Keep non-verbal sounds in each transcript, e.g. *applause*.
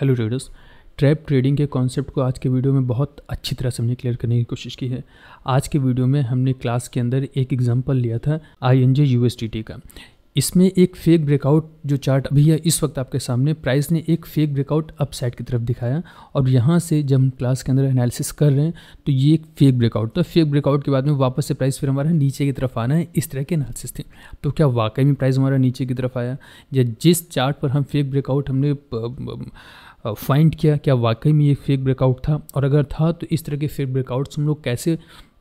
Hello traders trap trading के concept को आज के वीडियो में बहुत अच्छी तरह से हमने क्लियर करने की कोशिश की है आज के वीडियो में हमने क्लास के अंदर एक एग्जांपल लिया था आई एन जे का इसमें एक फेक ब्रेकआउट जो चार्ट अभी है इस वक्त आपके सामने प्राइस ने एक फेक ब्रेकआउट अपसाइड की तरफ दिखाया और यहाँ से जब हम क्लास के अंदर एनालिसिस कर रहे हैं तो ये एक फेक ब्रेकआउट था फेक ब्रेकआउट के बाद में वापस से प्राइस फिर हमारा नीचे की तरफ आना है इस तरह के एनालिसिस थे तो क्या वाकई में प्राइस हमारा नीचे की तरफ आया या जिस चार्ट पर हम फेक ब्रेकआउट हमने प, प, प, फाइंड किया क्या वाकई में ये फेक ब्रेकआउट था और अगर था तो इस तरह के फेक ब्रेकआउट्स हम लोग कैसे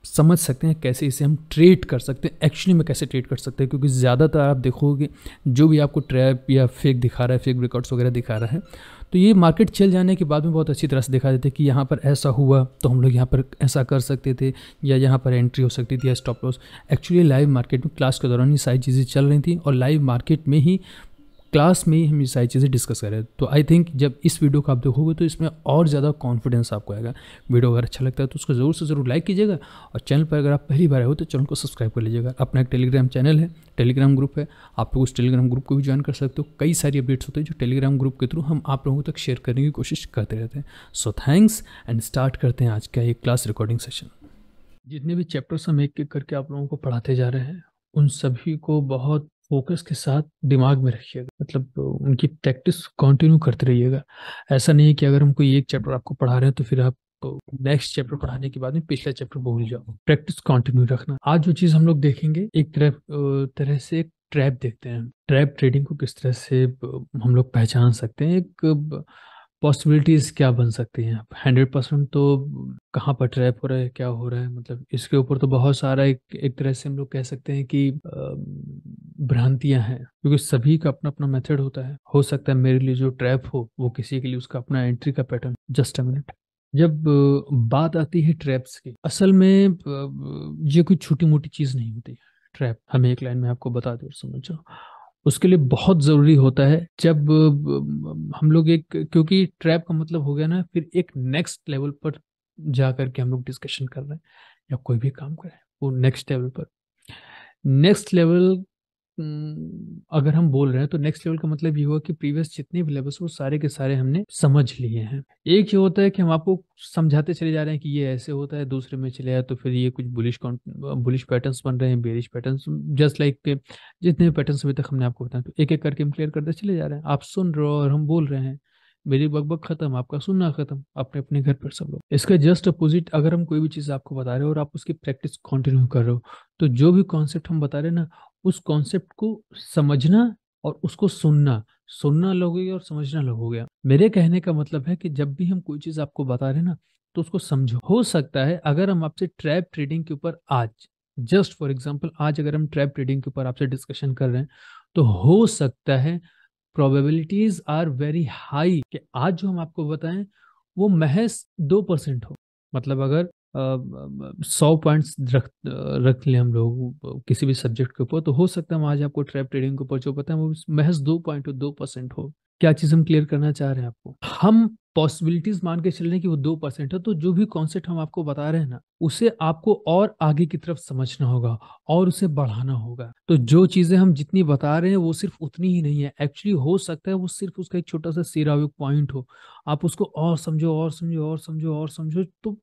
समझ सकते हैं कैसे इसे हम ट्रेड कर सकते हैं एक्चुअली में कैसे ट्रेड कर सकते हैं क्योंकि ज़्यादातर आप देखोगे जो भी आपको ट्रैप या फेक दिखा रहा है फेक ब्रेकआउट्स वगैरह दिखा रहा है तो ये मार्केट चल जाने के बाद में बहुत अच्छी तरह से दिखा देते कि यहाँ पर ऐसा हुआ तो हम लोग यहाँ पर ऐसा कर सकते थे या यहाँ पर एंट्री हो सकती थी या stop loss actually live market में क्लास के दौरान ये सारी चीज़ें चल रही थी और लाइव मार्केट में ही क्लास में ही हम ये सारी चीज़ें डिस्कस करें तो आई थिंक जब इस वीडियो को आप देखोगे तो इसमें और ज़्यादा कॉन्फिडेंस आपको आएगा वीडियो अगर अच्छा लगता है तो उसको ज़रूर से ज़रूर लाइक कीजिएगा और चैनल पर अगर आप पहली बार आए हो तो चैनल को सब्सक्राइब कर लीजिएगा अपना एक टेलीग्राम चैनल है टेलीग्राम ग्रुप है आप लोग उस टेलीग्राम ग्रुप को भी ज्वाइन कर सकते हो कई सारी अपडेट्स होते हैं जो टेलीग्राम ग्रुप के थ्रू हम आप लोगों तक शेयर करने की कोशिश करते रहते हैं सो थैंक्स एंड स्टार्ट करते हैं आज का ये क्लास रिकॉर्डिंग सेशन जितने भी चैप्टर्स हम एक एक करके आप लोगों को पढ़ाते जा रहे हैं उन सभी को बहुत फोकस के साथ दिमाग में रखिएगा मतलब उनकी प्रैक्टिस कंटिन्यू करते रहिएगा ऐसा नहीं है कि अगर हम कोई एक चैप्टर आपको पढ़ा रहे हैं तो फिर आप नेक्स्ट चैप्टर पढ़ाने के बाद में पिछला चैप्टर भूल जाओ प्रैक्टिस कंटिन्यू रखना आज जो चीज हम लोग देखेंगे एक तरह तरह से एक ट्रैप देखते हैं ट्रैप ट्रेडिंग को किस तरह से हम लोग पहचान सकते हैं एक पॉसिबिलिटीज़ क्या बन सकती हैं? हंड्रेड परसेंट तो कहाँ पर ट्रैप हो रहा है, क्या हो रहा है? मतलब इसके ऊपर तो बहुत सारा एक एक तरह से हम लोग कह सकते हैं कि भ्रांतियां हैं क्योंकि सभी का अपना-अपना मेथड होता है। हो सकता है मेरे लिए जो ट्रैप हो, वो किसी के लिए उसका अपना एंट्री का पैटर्न जस्ट अ मिनट। जब बात आती है ट्रैप्स की, असल में ये कोई छोटी-मोटी चीज़ नहीं होती ट्रैप। हमें एक लाइन में आपको बता दे और समझ जाओ। उसके लिए बहुत ज़रूरी होता है जब हम लोग एक क्योंकि ट्रैप का मतलब हो गया ना फिर एक नेक्स्ट लेवल पर जा करके के हम लोग डिस्कशन कर रहे हैं या कोई भी काम कर रहे हैं वो नेक्स्ट लेवल पर नेक्स्ट लेवल अगर हम बोल रहे हैं तो नेक्स्ट लेवल का मतलब ये हुआ कि प्रीवियस जितने भी लेवल्स वो सारे के सारे हमने समझ लिए हैं एक ये होता है कि हम आपको समझाते चले जा रहे हैं कि ये ऐसे होता है दूसरे में चले जाए तो फिर ये कुछ बुलिश बुलिश पैटर्न बन रहे हैं बेरिश पैटर्न जस्ट लाइक जितने भी पैटर्न अभी तक हमने आपको बताया तो एक एक करके हम क्लियर करते चले जा रहे हैं आप सुन रहे हो और हम बोल रहे हैं मेरी बकबक खत्म आपका सुनना खत्म अपने अपने घर पर सब लोग इसका जस्ट अपोजिट अगर हम कोई भी चीज़ आपको बता रहे हो और आप उसकी प्रैक्टिस कंटिन्यू कर रहे हो तो जो भी कॉन्सेप्ट हम बता रहे हैं ना उस कॉन्सेप्ट को समझना और उसको सुनना सुनना लोगे और समझना लोग हो गया मेरे कहने का मतलब है कि जब भी हम कोई चीज़ आपको बता रहे हैं ना तो उसको समझो हो सकता है अगर हम आपसे ट्रैप ट्रेडिंग के ऊपर आज जस्ट फॉर एग्जाम्पल आज अगर हम ट्रैप ट्रेडिंग के ऊपर आपसे डिस्कशन कर रहे हैं तो हो सकता है प्रोबेबिलिटीज आर वेरी हाई कि आज जो हम आपको बताएं वो महज दो परसेंट हो मतलब अगर सौ पॉइंट्स रख रख लें हम लोग किसी भी सब्जेक्ट के ऊपर तो हो सकता है आज आपको ट्रैप ट्रेडिंग के ऊपर जो पता है वो महज दो पॉइंट हो दो परसेंट हो क्या चीज़ हम क्लियर करना चाह रहे हैं आपको हम पॉसिबिलिटीज मान के चलने की वो दो परसेंट है तो जो भी कॉन्सेप्ट हम आपको बता रहे हैं ना उसे आपको और आगे की तरफ समझना होगा और उसे बढ़ाना होगा तो जो चीजें हम जितनी बता रहे हैं वो सिर्फ उतनी ही नहीं है एक्चुअली हो सकता है वो सिर्फ उसका एक छोटा सा सिरा पॉइंट हो आप उसको और समझो और समझो और समझो और समझो तो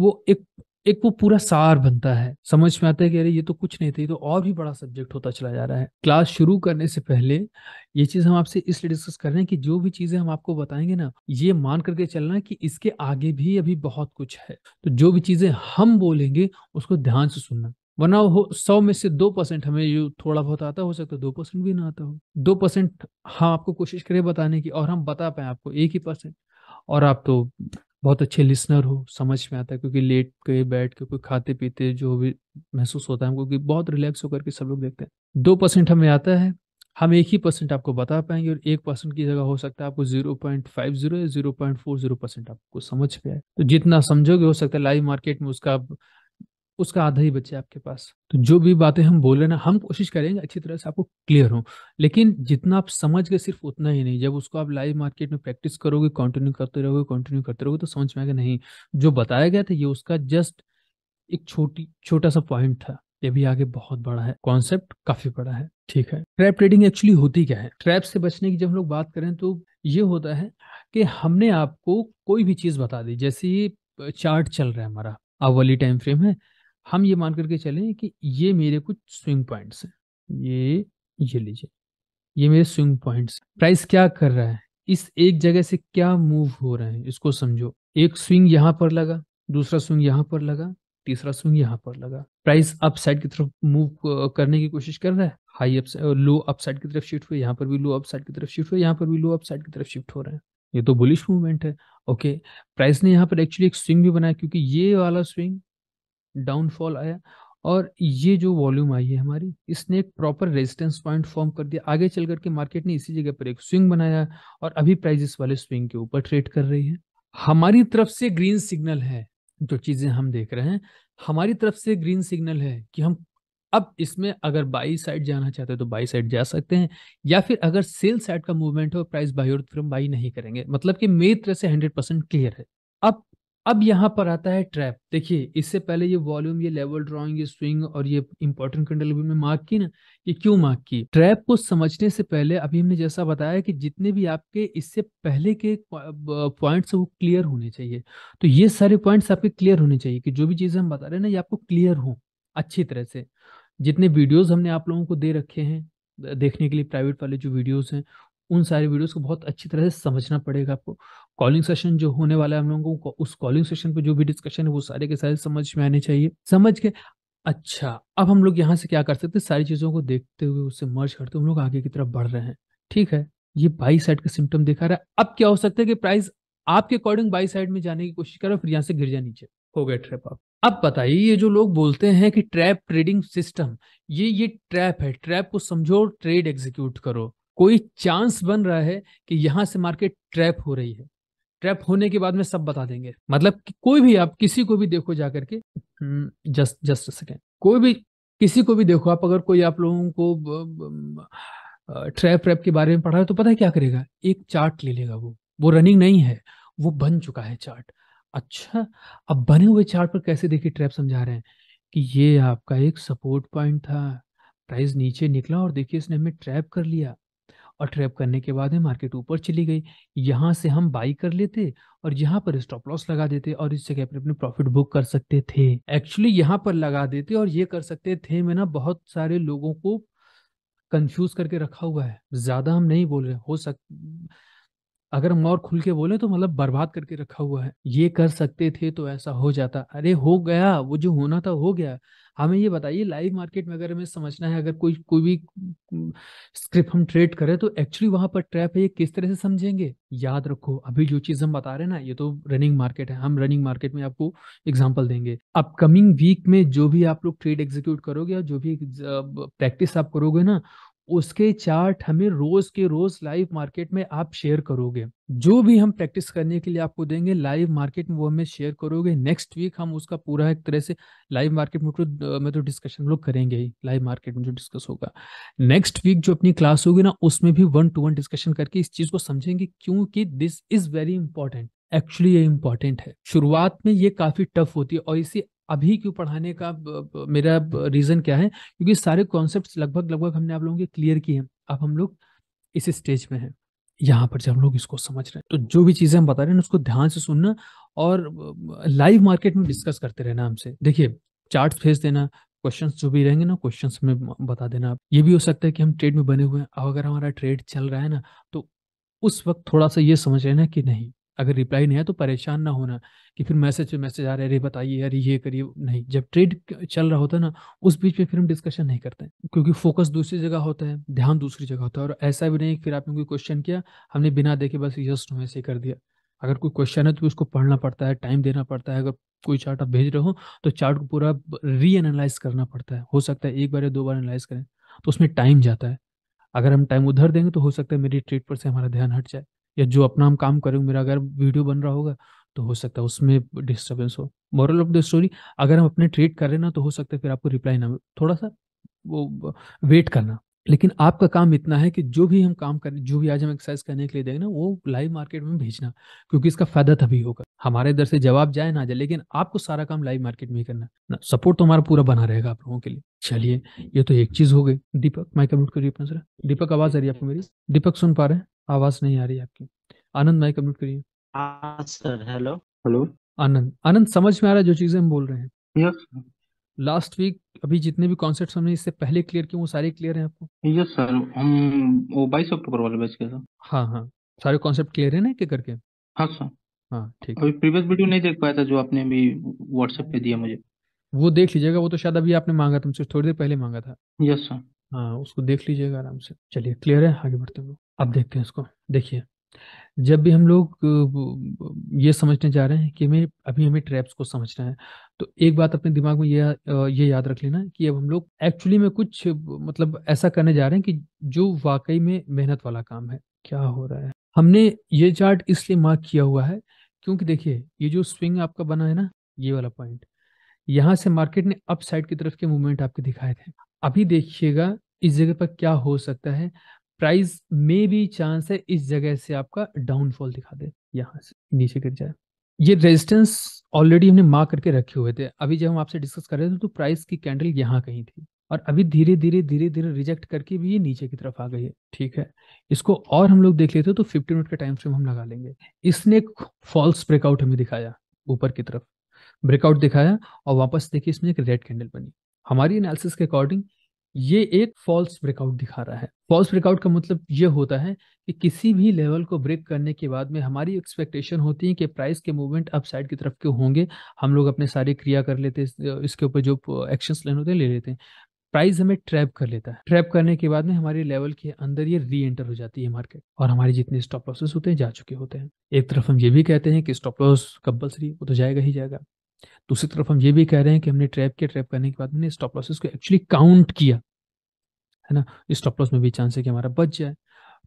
वो एक एक वो पूरा सार बनता है समझ में आता है कि अरे ये तो कुछ नहीं था ये तो और भी बड़ा सब्जेक्ट होता चला जा रहा है क्लास शुरू करने से पहले ये चीज हम आपसे इसलिए डिस्कस कर रहे हैं कि जो भी चीजें हम आपको बताएंगे ना ये मान करके चलना कि इसके आगे भी अभी बहुत कुछ है तो जो भी चीजें हम बोलेंगे उसको ध्यान से सुनना वरना हो सौ में से दो परसेंट हमें जो थोड़ा बहुत आता हो सकता है दो परसेंट भी ना आता हो दो परसेंट हम आपको कोशिश करें बताने की और हम बता पाए आपको एक ही परसेंट और आप तो बहुत अच्छे लिसनर हो समझ में आता है क्योंकि लेट के बैठ के कोई खाते पीते जो भी महसूस होता है कि बहुत रिलैक्स होकर के सब लोग देखते हैं दो परसेंट हमें आता है हम एक ही परसेंट आपको बता पाएंगे और एक परसेंट की जगह हो सकता है आपको जीरो पॉइंट फाइव जीरो या zero point four zero percent आपको समझ पे आए तो जितना समझोगे हो सकता है लाइव मार्केट में उसका उसका आधा ही बच्चा आपके पास तो जो भी बातें हम बोले ना हम कोशिश करेंगे अच्छी तरह से आपको क्लियर हो लेकिन जितना आप समझ गए सिर्फ उतना ही नहीं जब उसको आप लाइव मार्केट में प्रैक्टिस करोगे कंटिन्यू करते रहोगे कंटिन्यू करते रहोगे तो समझ में आएगा नहीं जो बताया गया था ये उसका जस्ट एक छोटी छोटा सा पॉइंट था ये भी आगे बहुत बड़ा है कॉन्सेप्ट काफी बड़ा है ठीक है ट्रैप ट्रेडिंग एक्चुअली होती क्या है ट्रैप से बचने की जब हम लोग बात करें तो ये होता है कि हमने आपको कोई भी चीज बता दी जैसे चार्ट चल रहा है हमारा अब वाली टाइम फ्रेम है हम ये मान करके चलें कि ये मेरे कुछ स्विंग पॉइंट्स हैं ये ये लीजिए ये मेरे स्विंग पॉइंट्स प्राइस क्या कर रहा है इस एक जगह से क्या मूव हो रहे हैं इसको समझो एक स्विंग यहाँ पर लगा दूसरा स्विंग यहाँ पर लगा तीसरा स्विंग यहाँ पर लगा प्राइस अप साइड की तरफ मूव करने की कोशिश कर रहा है high up low up side की तरफ शिफ्ट हुए यहाँ पर भी लो अप साइड की तरफ शिफ्ट हुए यहाँ पर भी लो अप साइड की तरफ शिफ्ट हो रहे हैं ये तो बुलिश मूवमेंट है ओके प्राइस ने यहाँ पर एक्चुअली एक स्विंग भी बनाया क्योंकि ये वाला स्विंग डाउनफॉल आया और ये जो वॉल्यूम आई है हमारी इसने एक प्रॉपर रेजिस्टेंस पॉइंट फॉर्म कर दिया आगे चल करके मार्केट ने इसी जगह पर एक स्विंग बनाया और अभी प्राइजेस वाले स्विंग के ऊपर ट्रेड कर रही है हमारी तरफ से ग्रीन सिग्नल है जो चीजें हम देख रहे हैं हमारी तरफ से ग्रीन सिग्नल है कि हम अब इसमें अगर बाई साइड जाना चाहते हैं तो बाई साइड जा सकते हैं या फिर अगर सेल साइड का मूवमेंट हो प्राइस बाई और फिर हम बाई नहीं करेंगे मतलब कि मेरी तरह से हंड्रेड परसेंट क्लियर है अब अब यहाँ पर आता है ट्रैप देखिए इससे पहले ये वॉल्यूम ये लेवल ड्राइंग ये स्विंग और ये इंपॉर्टेंट कंडल में मार्क की ना ये क्यों मार्क की ट्रैप को समझने से पहले अभी हमने जैसा बताया कि जितने भी आपके इससे पहले के पॉइंट्स वो क्लियर होने चाहिए तो ये सारे पॉइंट्स आपके क्लियर होने चाहिए कि जो भी चीज़ें हम बता रहे हैं ना ये आपको क्लियर हो अच्छी तरह से जितने वीडियोज हमने आप लोगों को दे रखे हैं देखने के लिए प्राइवेट वाले जो वीडियोज हैं उन सारे वीडियोज को बहुत अच्छी तरह से समझना पड़ेगा आपको कॉलिंग सेशन जो होने वाला है हम लोगों को उस कॉलिंग सेशन पे जो भी डिस्कशन है वो सारे के सारे समझ में आने चाहिए समझ के अच्छा अब हम लोग यहाँ से क्या कर सकते हैं सारी चीज़ों को देखते हुए उससे मर्ज करते हुए हम लोग आगे की तरफ बढ़ रहे हैं ठीक है ये बाई साइड का सिम्टम दिखा रहा है अब क्या हो सकता है कि प्राइस आपके अकॉर्डिंग बाई साइड में जाने की कोशिश करो फिर यहाँ से गिर जाए नीचे हो गया ट्रैप आप अब बताइए ये जो लोग बोलते हैं कि ट्रैप ट्रेडिंग सिस्टम ये ये ट्रैप है ट्रैप को समझो ट्रेड एग्जीक्यूट करो कोई चांस बन रहा है कि यहाँ से मार्केट ट्रैप हो रही है ट्रैप होने के बाद में सब बता देंगे मतलब कि कोई भी आप किसी को भी देखो जा करके जस्ट जस्ट सेकेंड कोई भी किसी को भी देखो आप अगर कोई आप लोगों को ट्रैप रैप के बारे में पढ़ा है तो पता है क्या करेगा एक चार्ट ले लेगा वो वो रनिंग नहीं है वो बन चुका है चार्ट अच्छा अब बने हुए चार्ट पर कैसे देखिए ट्रैप समझा रहे हैं कि ये आपका एक सपोर्ट पॉइंट था प्राइस नीचे निकला और देखिए इसने हमें ट्रैप कर लिया और ट्रैप करने के बाद में मार्केट ऊपर चली गई यहाँ से हम बाई कर लेते और यहाँ पर स्टॉप लॉस लगा देते और इस जगह पर अपने प्रॉफिट बुक कर सकते थे एक्चुअली यहाँ पर लगा देते और ये कर सकते थे मैं ना बहुत सारे लोगों को कंफ्यूज करके रखा हुआ है ज्यादा हम नहीं बोल रहे हो सक अगर हम और खुल के बोले तो मतलब बर्बाद करके रखा हुआ है ये कर सकते थे तो ऐसा हो जाता अरे हो गया वो जो होना था हो गया हमें ये बताइए लाइव मार्केट में अगर हमें समझना है अगर कोई कोई भी स्क्रिप्ट हम ट्रेड करें तो एक्चुअली वहां पर ट्रैप है ये किस तरह से समझेंगे याद रखो अभी जो चीज हम बता रहे हैं ना ये तो रनिंग मार्केट है हम रनिंग मार्केट में आपको एग्जाम्पल देंगे अपकमिंग वीक में जो भी आप लोग ट्रेड एग्जीक्यूट करोगे और जो भी प्रैक्टिस आप करोगे ना उसके चार्ट हमें रोज के रोज लाइव मार्केट में आप शेयर करोगे जो भी हम प्रैक्टिस करने के लिए आपको देंगे लाइव मार्केट में वो हमें शेयर करोगे नेक्स्ट वीक हम उसका पूरा एक तरह से लाइव मार्केट में तो में तो डिस्कशन लोग करेंगे ही लाइव मार्केट में जो डिस्कस होगा नेक्स्ट वीक जो अपनी क्लास होगी ना उसमें भी वन टू वन डिस्कशन करके इस चीज को समझेंगे क्योंकि this is very important actually ये इंपॉर्टेंट है शुरुआत में ये काफी टफ होती है और इसे अभी क्यों पढ़ाने का मेरा रीजन क्या है क्योंकि सारे कॉन्सेप्ट लगभग लगभग हमने आप लोगों के क्लियर किए हैं अब हम लोग इस स्टेज में हैं यहाँ पर जब हम लोग इसको समझ रहे हैं तो जो भी चीजें हम बता रहे हैं उसको ध्यान से सुनना और लाइव मार्केट में डिस्कस करते रहना हमसे देखिए चार्ट फेस देना क्वेश्चन जो भी रहेंगे ना क्वेश्चन में बता देना आप ये भी हो सकता है कि हम ट्रेड में बने हुए हैं अब अगर हमारा ट्रेड चल रहा है ना तो उस वक्त थोड़ा सा ये समझ रहे ना कि नहीं अगर रिप्लाई नहीं है तो परेशान ना होना कि फिर मैसेज पे मैसेज आ रहे अरे बताइए अरे ये करिए नहीं जब ट्रेड चल रहा होता है ना उस बीच में फिर हम डिस्कशन नहीं करते हैं क्योंकि फोकस दूसरी जगह होता है ध्यान दूसरी जगह होता है और ऐसा भी नहीं फिर आपने कोई क्वेश्चन किया हमने बिना देखे बस यस नो ऐसे कर दिया अगर कोई क्वेश्चन है तो उसको पढ़ना पड़ता है टाइम देना पड़ता है अगर कोई चार्ट आप भेज रहे हो तो चार्ट को पूरा री एनालाइज करना पड़ता है हो सकता है एक बार या दो बार एनालाइज करें तो उसमें टाइम जाता है अगर हम टाइम उधर देंगे तो हो सकता है मेरी ट्रेड पर से हमारा ध्यान हट जाए या जो अपना हम काम करें मेरा अगर वीडियो बन रहा होगा तो हो सकता है उसमें डिस्टर्बेंस हो मॉरल ऑफ द स्टोरी अगर हम अपने ट्रेड कर रहे ना तो हो सकता है फिर आपको रिप्लाई ना थोड़ा सा वो वेट करना लेकिन आपका काम इतना है कि जो भी हम काम करें जो भी आज हम एक्सरसाइज करने के लिए देंगे ना वो लाइव मार्केट में भेजना क्योंकि इसका फायदा तभी होगा हमारे इधर से जवाब जाए ना जाए लेकिन आपको सारा काम लाइव मार्केट में करना ना सपोर्ट तो हमारा पूरा बना रहेगा आप लोगों के लिए चलिए ये तो एक चीज हो गई दीपक मैं कम्यूट करिए अपना सर दीपक आवाज आ रही है आपको मेरी दीपक सुन पा रहे हैं आवाज नहीं आ रही आपकी आनंद माइक कम्यूट करिए sir hello hello Anand Anand समझ में आ रहा है जो चीजें हम बोल रहे हैं यस लास्ट वीक अभी जितने भी कॉन्सेप्ट हमने इससे पहले क्लियर किए वो सारे क्लियर हैं आपको यस सर हम वो बाईस अक्टूबर वाले बैच के सर हाँ हाँ सारे कॉन्सेप्ट क्लियर है ना एक करके हाँ सर हाँ ठीक अभी प्रीवियस वीडियो नहीं देख पाया था जो आपने अभी व्हाट्सएप पे दिया मुझे वो देख लीजिएगा वो तो शायद अभी आपने मांगा तुमसे थोड़ी देर पहले मांगा था यस सर हाँ उसको देख लीजिएगा आराम से चलिए क्लियर है आगे बढ़ते हुए अब देखते हैं इसको देखिए जब भी हम लोग ये समझने जा रहे हैं कि हमें अभी हमें ट्रैप्स को समझना है तो एक बात अपने दिमाग में ये ये याद रख लेना कि अब हम लोग एक्चुअली में कुछ मतलब ऐसा करने जा रहे हैं कि जो वाकई में मेहनत वाला काम है क्या हो रहा है हमने ये चार्ट इसलिए मार्क किया हुआ है क्योंकि देखिए ये जो स्विंग आपका बना है ना ये वाला पॉइंट यहाँ से मार्केट ने अप साइड की तरफ के मूवमेंट आपके दिखाए थे अभी देखिएगा इस जगह पर क्या हो सकता है प्राइस में भी चांस है इस जगह से आपका डाउनफॉल दिखा दे यहाँ से नीचे गिर जाए ये रेजिस्टेंस ऑलरेडी हमने मार्क करके रखे हुए थे अभी जब हम आपसे डिस्कस कर रहे थे तो प्राइस की कैंडल यहाँ कहीं थी और अभी धीरे धीरे धीरे धीरे रिजेक्ट करके भी ये नीचे की तरफ आ गई है ठीक है इसको और हम लोग देख लेते हैं तो फिफ्टी मिनट का टाइम फ्रेम हम लगा लेंगे इसने एक फॉल्स ब्रेकआउट हमें दिखाया ऊपर की तरफ ब्रेकआउट दिखाया और वापस देखिए इसमें एक रेड कैंडल बनी हमारी एनालिसिस के अकॉर्डिंग ये एक फॉल्स ब्रेकआउट दिखा रहा है फॉल्स ब्रेकआउट का मतलब ये होता है कि किसी भी लेवल को ब्रेक करने के बाद में हमारी एक्सपेक्टेशन होती है कि प्राइस के मूवमेंट अपसाइड की तरफ के होंगे हम लोग अपने सारे क्रिया कर लेते हैं इसके ऊपर जो एक्शंस लेने होते हैं ले लेते हैं प्राइस हमें ट्रैप कर लेता है ट्रैप करने के बाद में हमारे लेवल के अंदर ये री एंटर हो जाती है मार्केट और हमारे जितने स्टॉप लॉसेस होते हैं जा चुके होते हैं एक तरफ हम ये भी कहते हैं कि स्टॉप लॉस कंपल्सरी वो तो जाएगा ही जाएगा दूसरी तरफ हम ये भी कह रहे हैं कि हमने ट्रैप किया ट्रैप करने के बाद मैंने स्टॉप लॉसेस को एक्चुअली काउंट किया है ना स्टॉप लॉस में भी चांस है कि हमारा बच जाए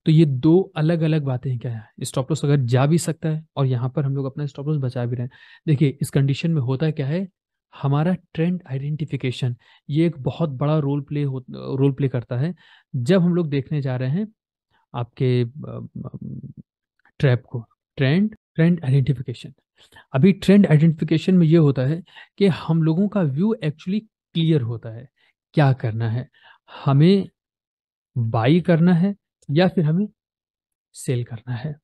तो ये दो अलग अलग बातें क्या है स्टॉप लॉस अगर जा भी सकता है और यहाँ पर हम लोग अपना स्टॉप लॉस बचा भी रहे हैं देखिए इस कंडीशन में होता क्या है हमारा ट्रेंड आइडेंटिफिकेशन ये एक बहुत बड़ा रोल प्ले हो रोल प्ले करता है जब हम लोग देखने जा रहे हैं आपके ट्रैप को ट्रेंड ट्रेंड आइडेंटिफिकेशन अभी ट्रेंड आइडेंटिफिकेशन में ये होता है कि हम लोगों का व्यू एक्चुअली क्लियर होता है क्या करना है हमें बाई करना है या फिर हमें सेल करना है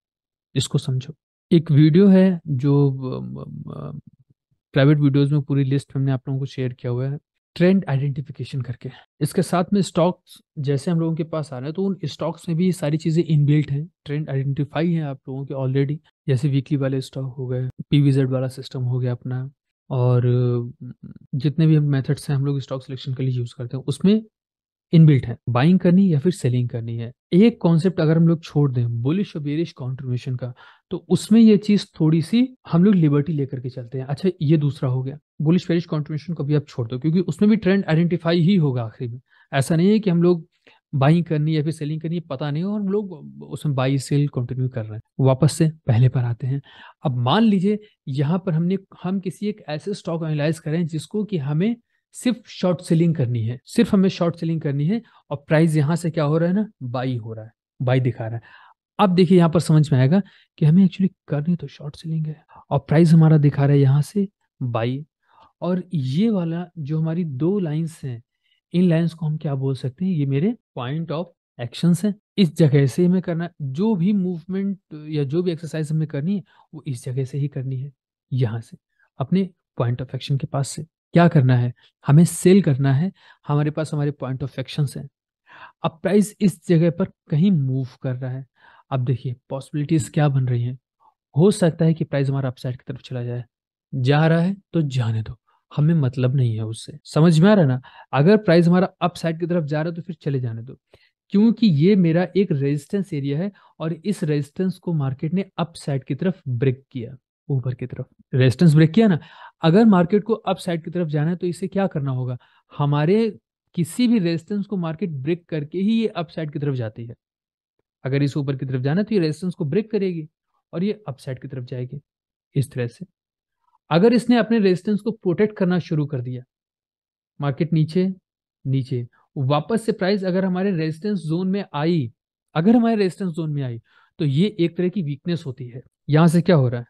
इसको समझो एक वीडियो है जो प्राइवेट वीडियोस में पूरी लिस्ट हमने आप लोगों को शेयर किया हुआ है ट्रेंड आइडेंटिफिकेशन करके इसके साथ में स्टॉक्स जैसे हम लोगों के पास आ रहे हैं तो उन स्टॉक्स में भी ये सारी चीज़ें इनबिल्ट हैं ट्रेंड आइडेंटिफाई हैं आप लोगों के ऑलरेडी जैसे वीकली वाले स्टॉक हो गए पीवीजेड वाला सिस्टम हो गया अपना और जितने भी मेथड्स हैं हम लोग स्टॉक सिलेक्शन के लिए यूज़ करते हैं उसमें इनबिल्ट है बाइंग करनी या फिर सेलिंग करनी है एक कॉन्सेप्ट अगर हम लोग छोड़ दें बुलिश और बेरिश कॉन्ट्रीब्यूशन का तो उसमें ये चीज थोड़ी सी हम लोग लिबर्टी लेकर के चलते हैं अच्छा ये दूसरा हो गया बुलिश बेरिश कॉन्ट्रीब्यूशन को भी आप छोड़ दो क्योंकि उसमें भी ट्रेंड आइडेंटिफाई ही होगा आखिरी में ऐसा नहीं है कि हम लोग बाइंग करनी या फिर सेलिंग करनी पता नहीं हो और हम लोग उसमें बाई सेल कंटिन्यू कर रहे हैं वापस से पहले पर आते हैं अब मान लीजिए यहाँ पर हमने हम किसी एक ऐसे स्टॉक एनालाइज करें जिसको कि हमें सिर्फ शॉर्ट सेलिंग करनी है सिर्फ हमें शॉर्ट सेलिंग करनी है और प्राइस यहाँ से क्या हो रहा है ना बाई हो रहा है बाई दिखा रहा है अब देखिए यहाँ पर समझ में आएगा कि हमें एक्चुअली करनी तो शॉर्ट सेलिंग है और प्राइस हमारा दिखा रहा है यहां से बाई और ये वाला जो हमारी दो लाइन्स हैं इन लाइन्स को हम क्या बोल सकते हैं ये मेरे पॉइंट ऑफ एक्शन हैं इस जगह से हमें करना जो भी मूवमेंट या जो भी एक्सरसाइज हमें करनी है वो इस जगह से ही करनी है यहाँ से अपने पॉइंट ऑफ एक्शन के पास से क्या करना है हमें सेल करना है हमारे पास हमारे पॉइंट ऑफ एक्शन हैं अब प्राइस इस जगह पर कहीं मूव कर रहा है अब देखिए पॉसिबिलिटीज क्या बन रही हैं हो सकता है कि प्राइस हमारा अपसाइड की तरफ चला जाए जा रहा है तो जाने दो हमें मतलब नहीं है उससे समझ में आ रहा है ना अगर प्राइस हमारा अपसाइड की तरफ जा रहा है तो फिर चले जाने दो क्योंकि ये मेरा एक रेजिस्टेंस एरिया है और इस रेजिस्टेंस को मार्केट ने अपसाइड की तरफ ब्रेक किया ऊपर की तरफ रेजिस्टेंस ब्रेक किया ना अगर मार्केट को अप साइड की तरफ जाना है तो इसे क्या करना होगा हमारे किसी भी रेजिस्टेंस को मार्केट ब्रेक करके ही ये अप साइड की तरफ जाती है अगर इस ऊपर की तरफ जाना है तो ये रेजिस्टेंस को ब्रेक करेगी और ये अप साइड की तरफ जाएगी इस तरह से अगर इसने अपने रेजिस्टेंस को प्रोटेक्ट करना शुरू कर दिया मार्केट नीचे नीचे वापस से प्राइस अगर हमारे रेजिस्टेंस जोन में आई अगर हमारे रेजिस्टेंस जोन में आई तो ये एक तरह की वीकनेस होती है यहां से क्या हो रहा है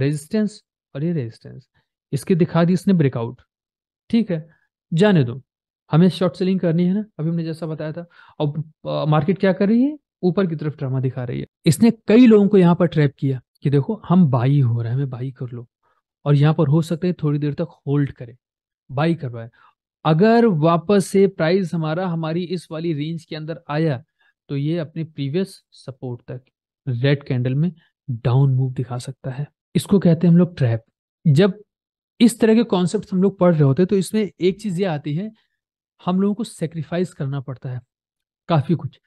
रेजिस्टेंस और ये रेजिस्टेंस इसके दिखा दी इसने ब्रेकआउट ठीक है जाने दो हमें शॉर्ट सेलिंग करनी है ना अभी हमने जैसा बताया था अब मार्केट क्या कर रही है ऊपर की तरफ ड्रामा दिखा रही है इसने कई लोगों को यहाँ पर ट्रैप किया कि देखो हम बाई हो रहे हैं हमें बाई कर लो और यहाँ पर हो सकता है थोड़ी देर तक होल्ड करे बाई करवाए अगर वापस से प्राइस हमारा हमारी इस वाली रेंज के अंदर आया तो ये अपने प्रीवियस सपोर्ट तक रेड कैंडल में डाउन मूव दिखा सकता है इसको कहते हैं हम लोग ट्रैप जब इस तरह के कॉन्सेप्ट हम लोग पढ़ रहे होते हैं तो इसमें एक चीज़ ये आती है हम लोगों को सेक्रीफाइस करना पड़ता है काफ़ी कुछ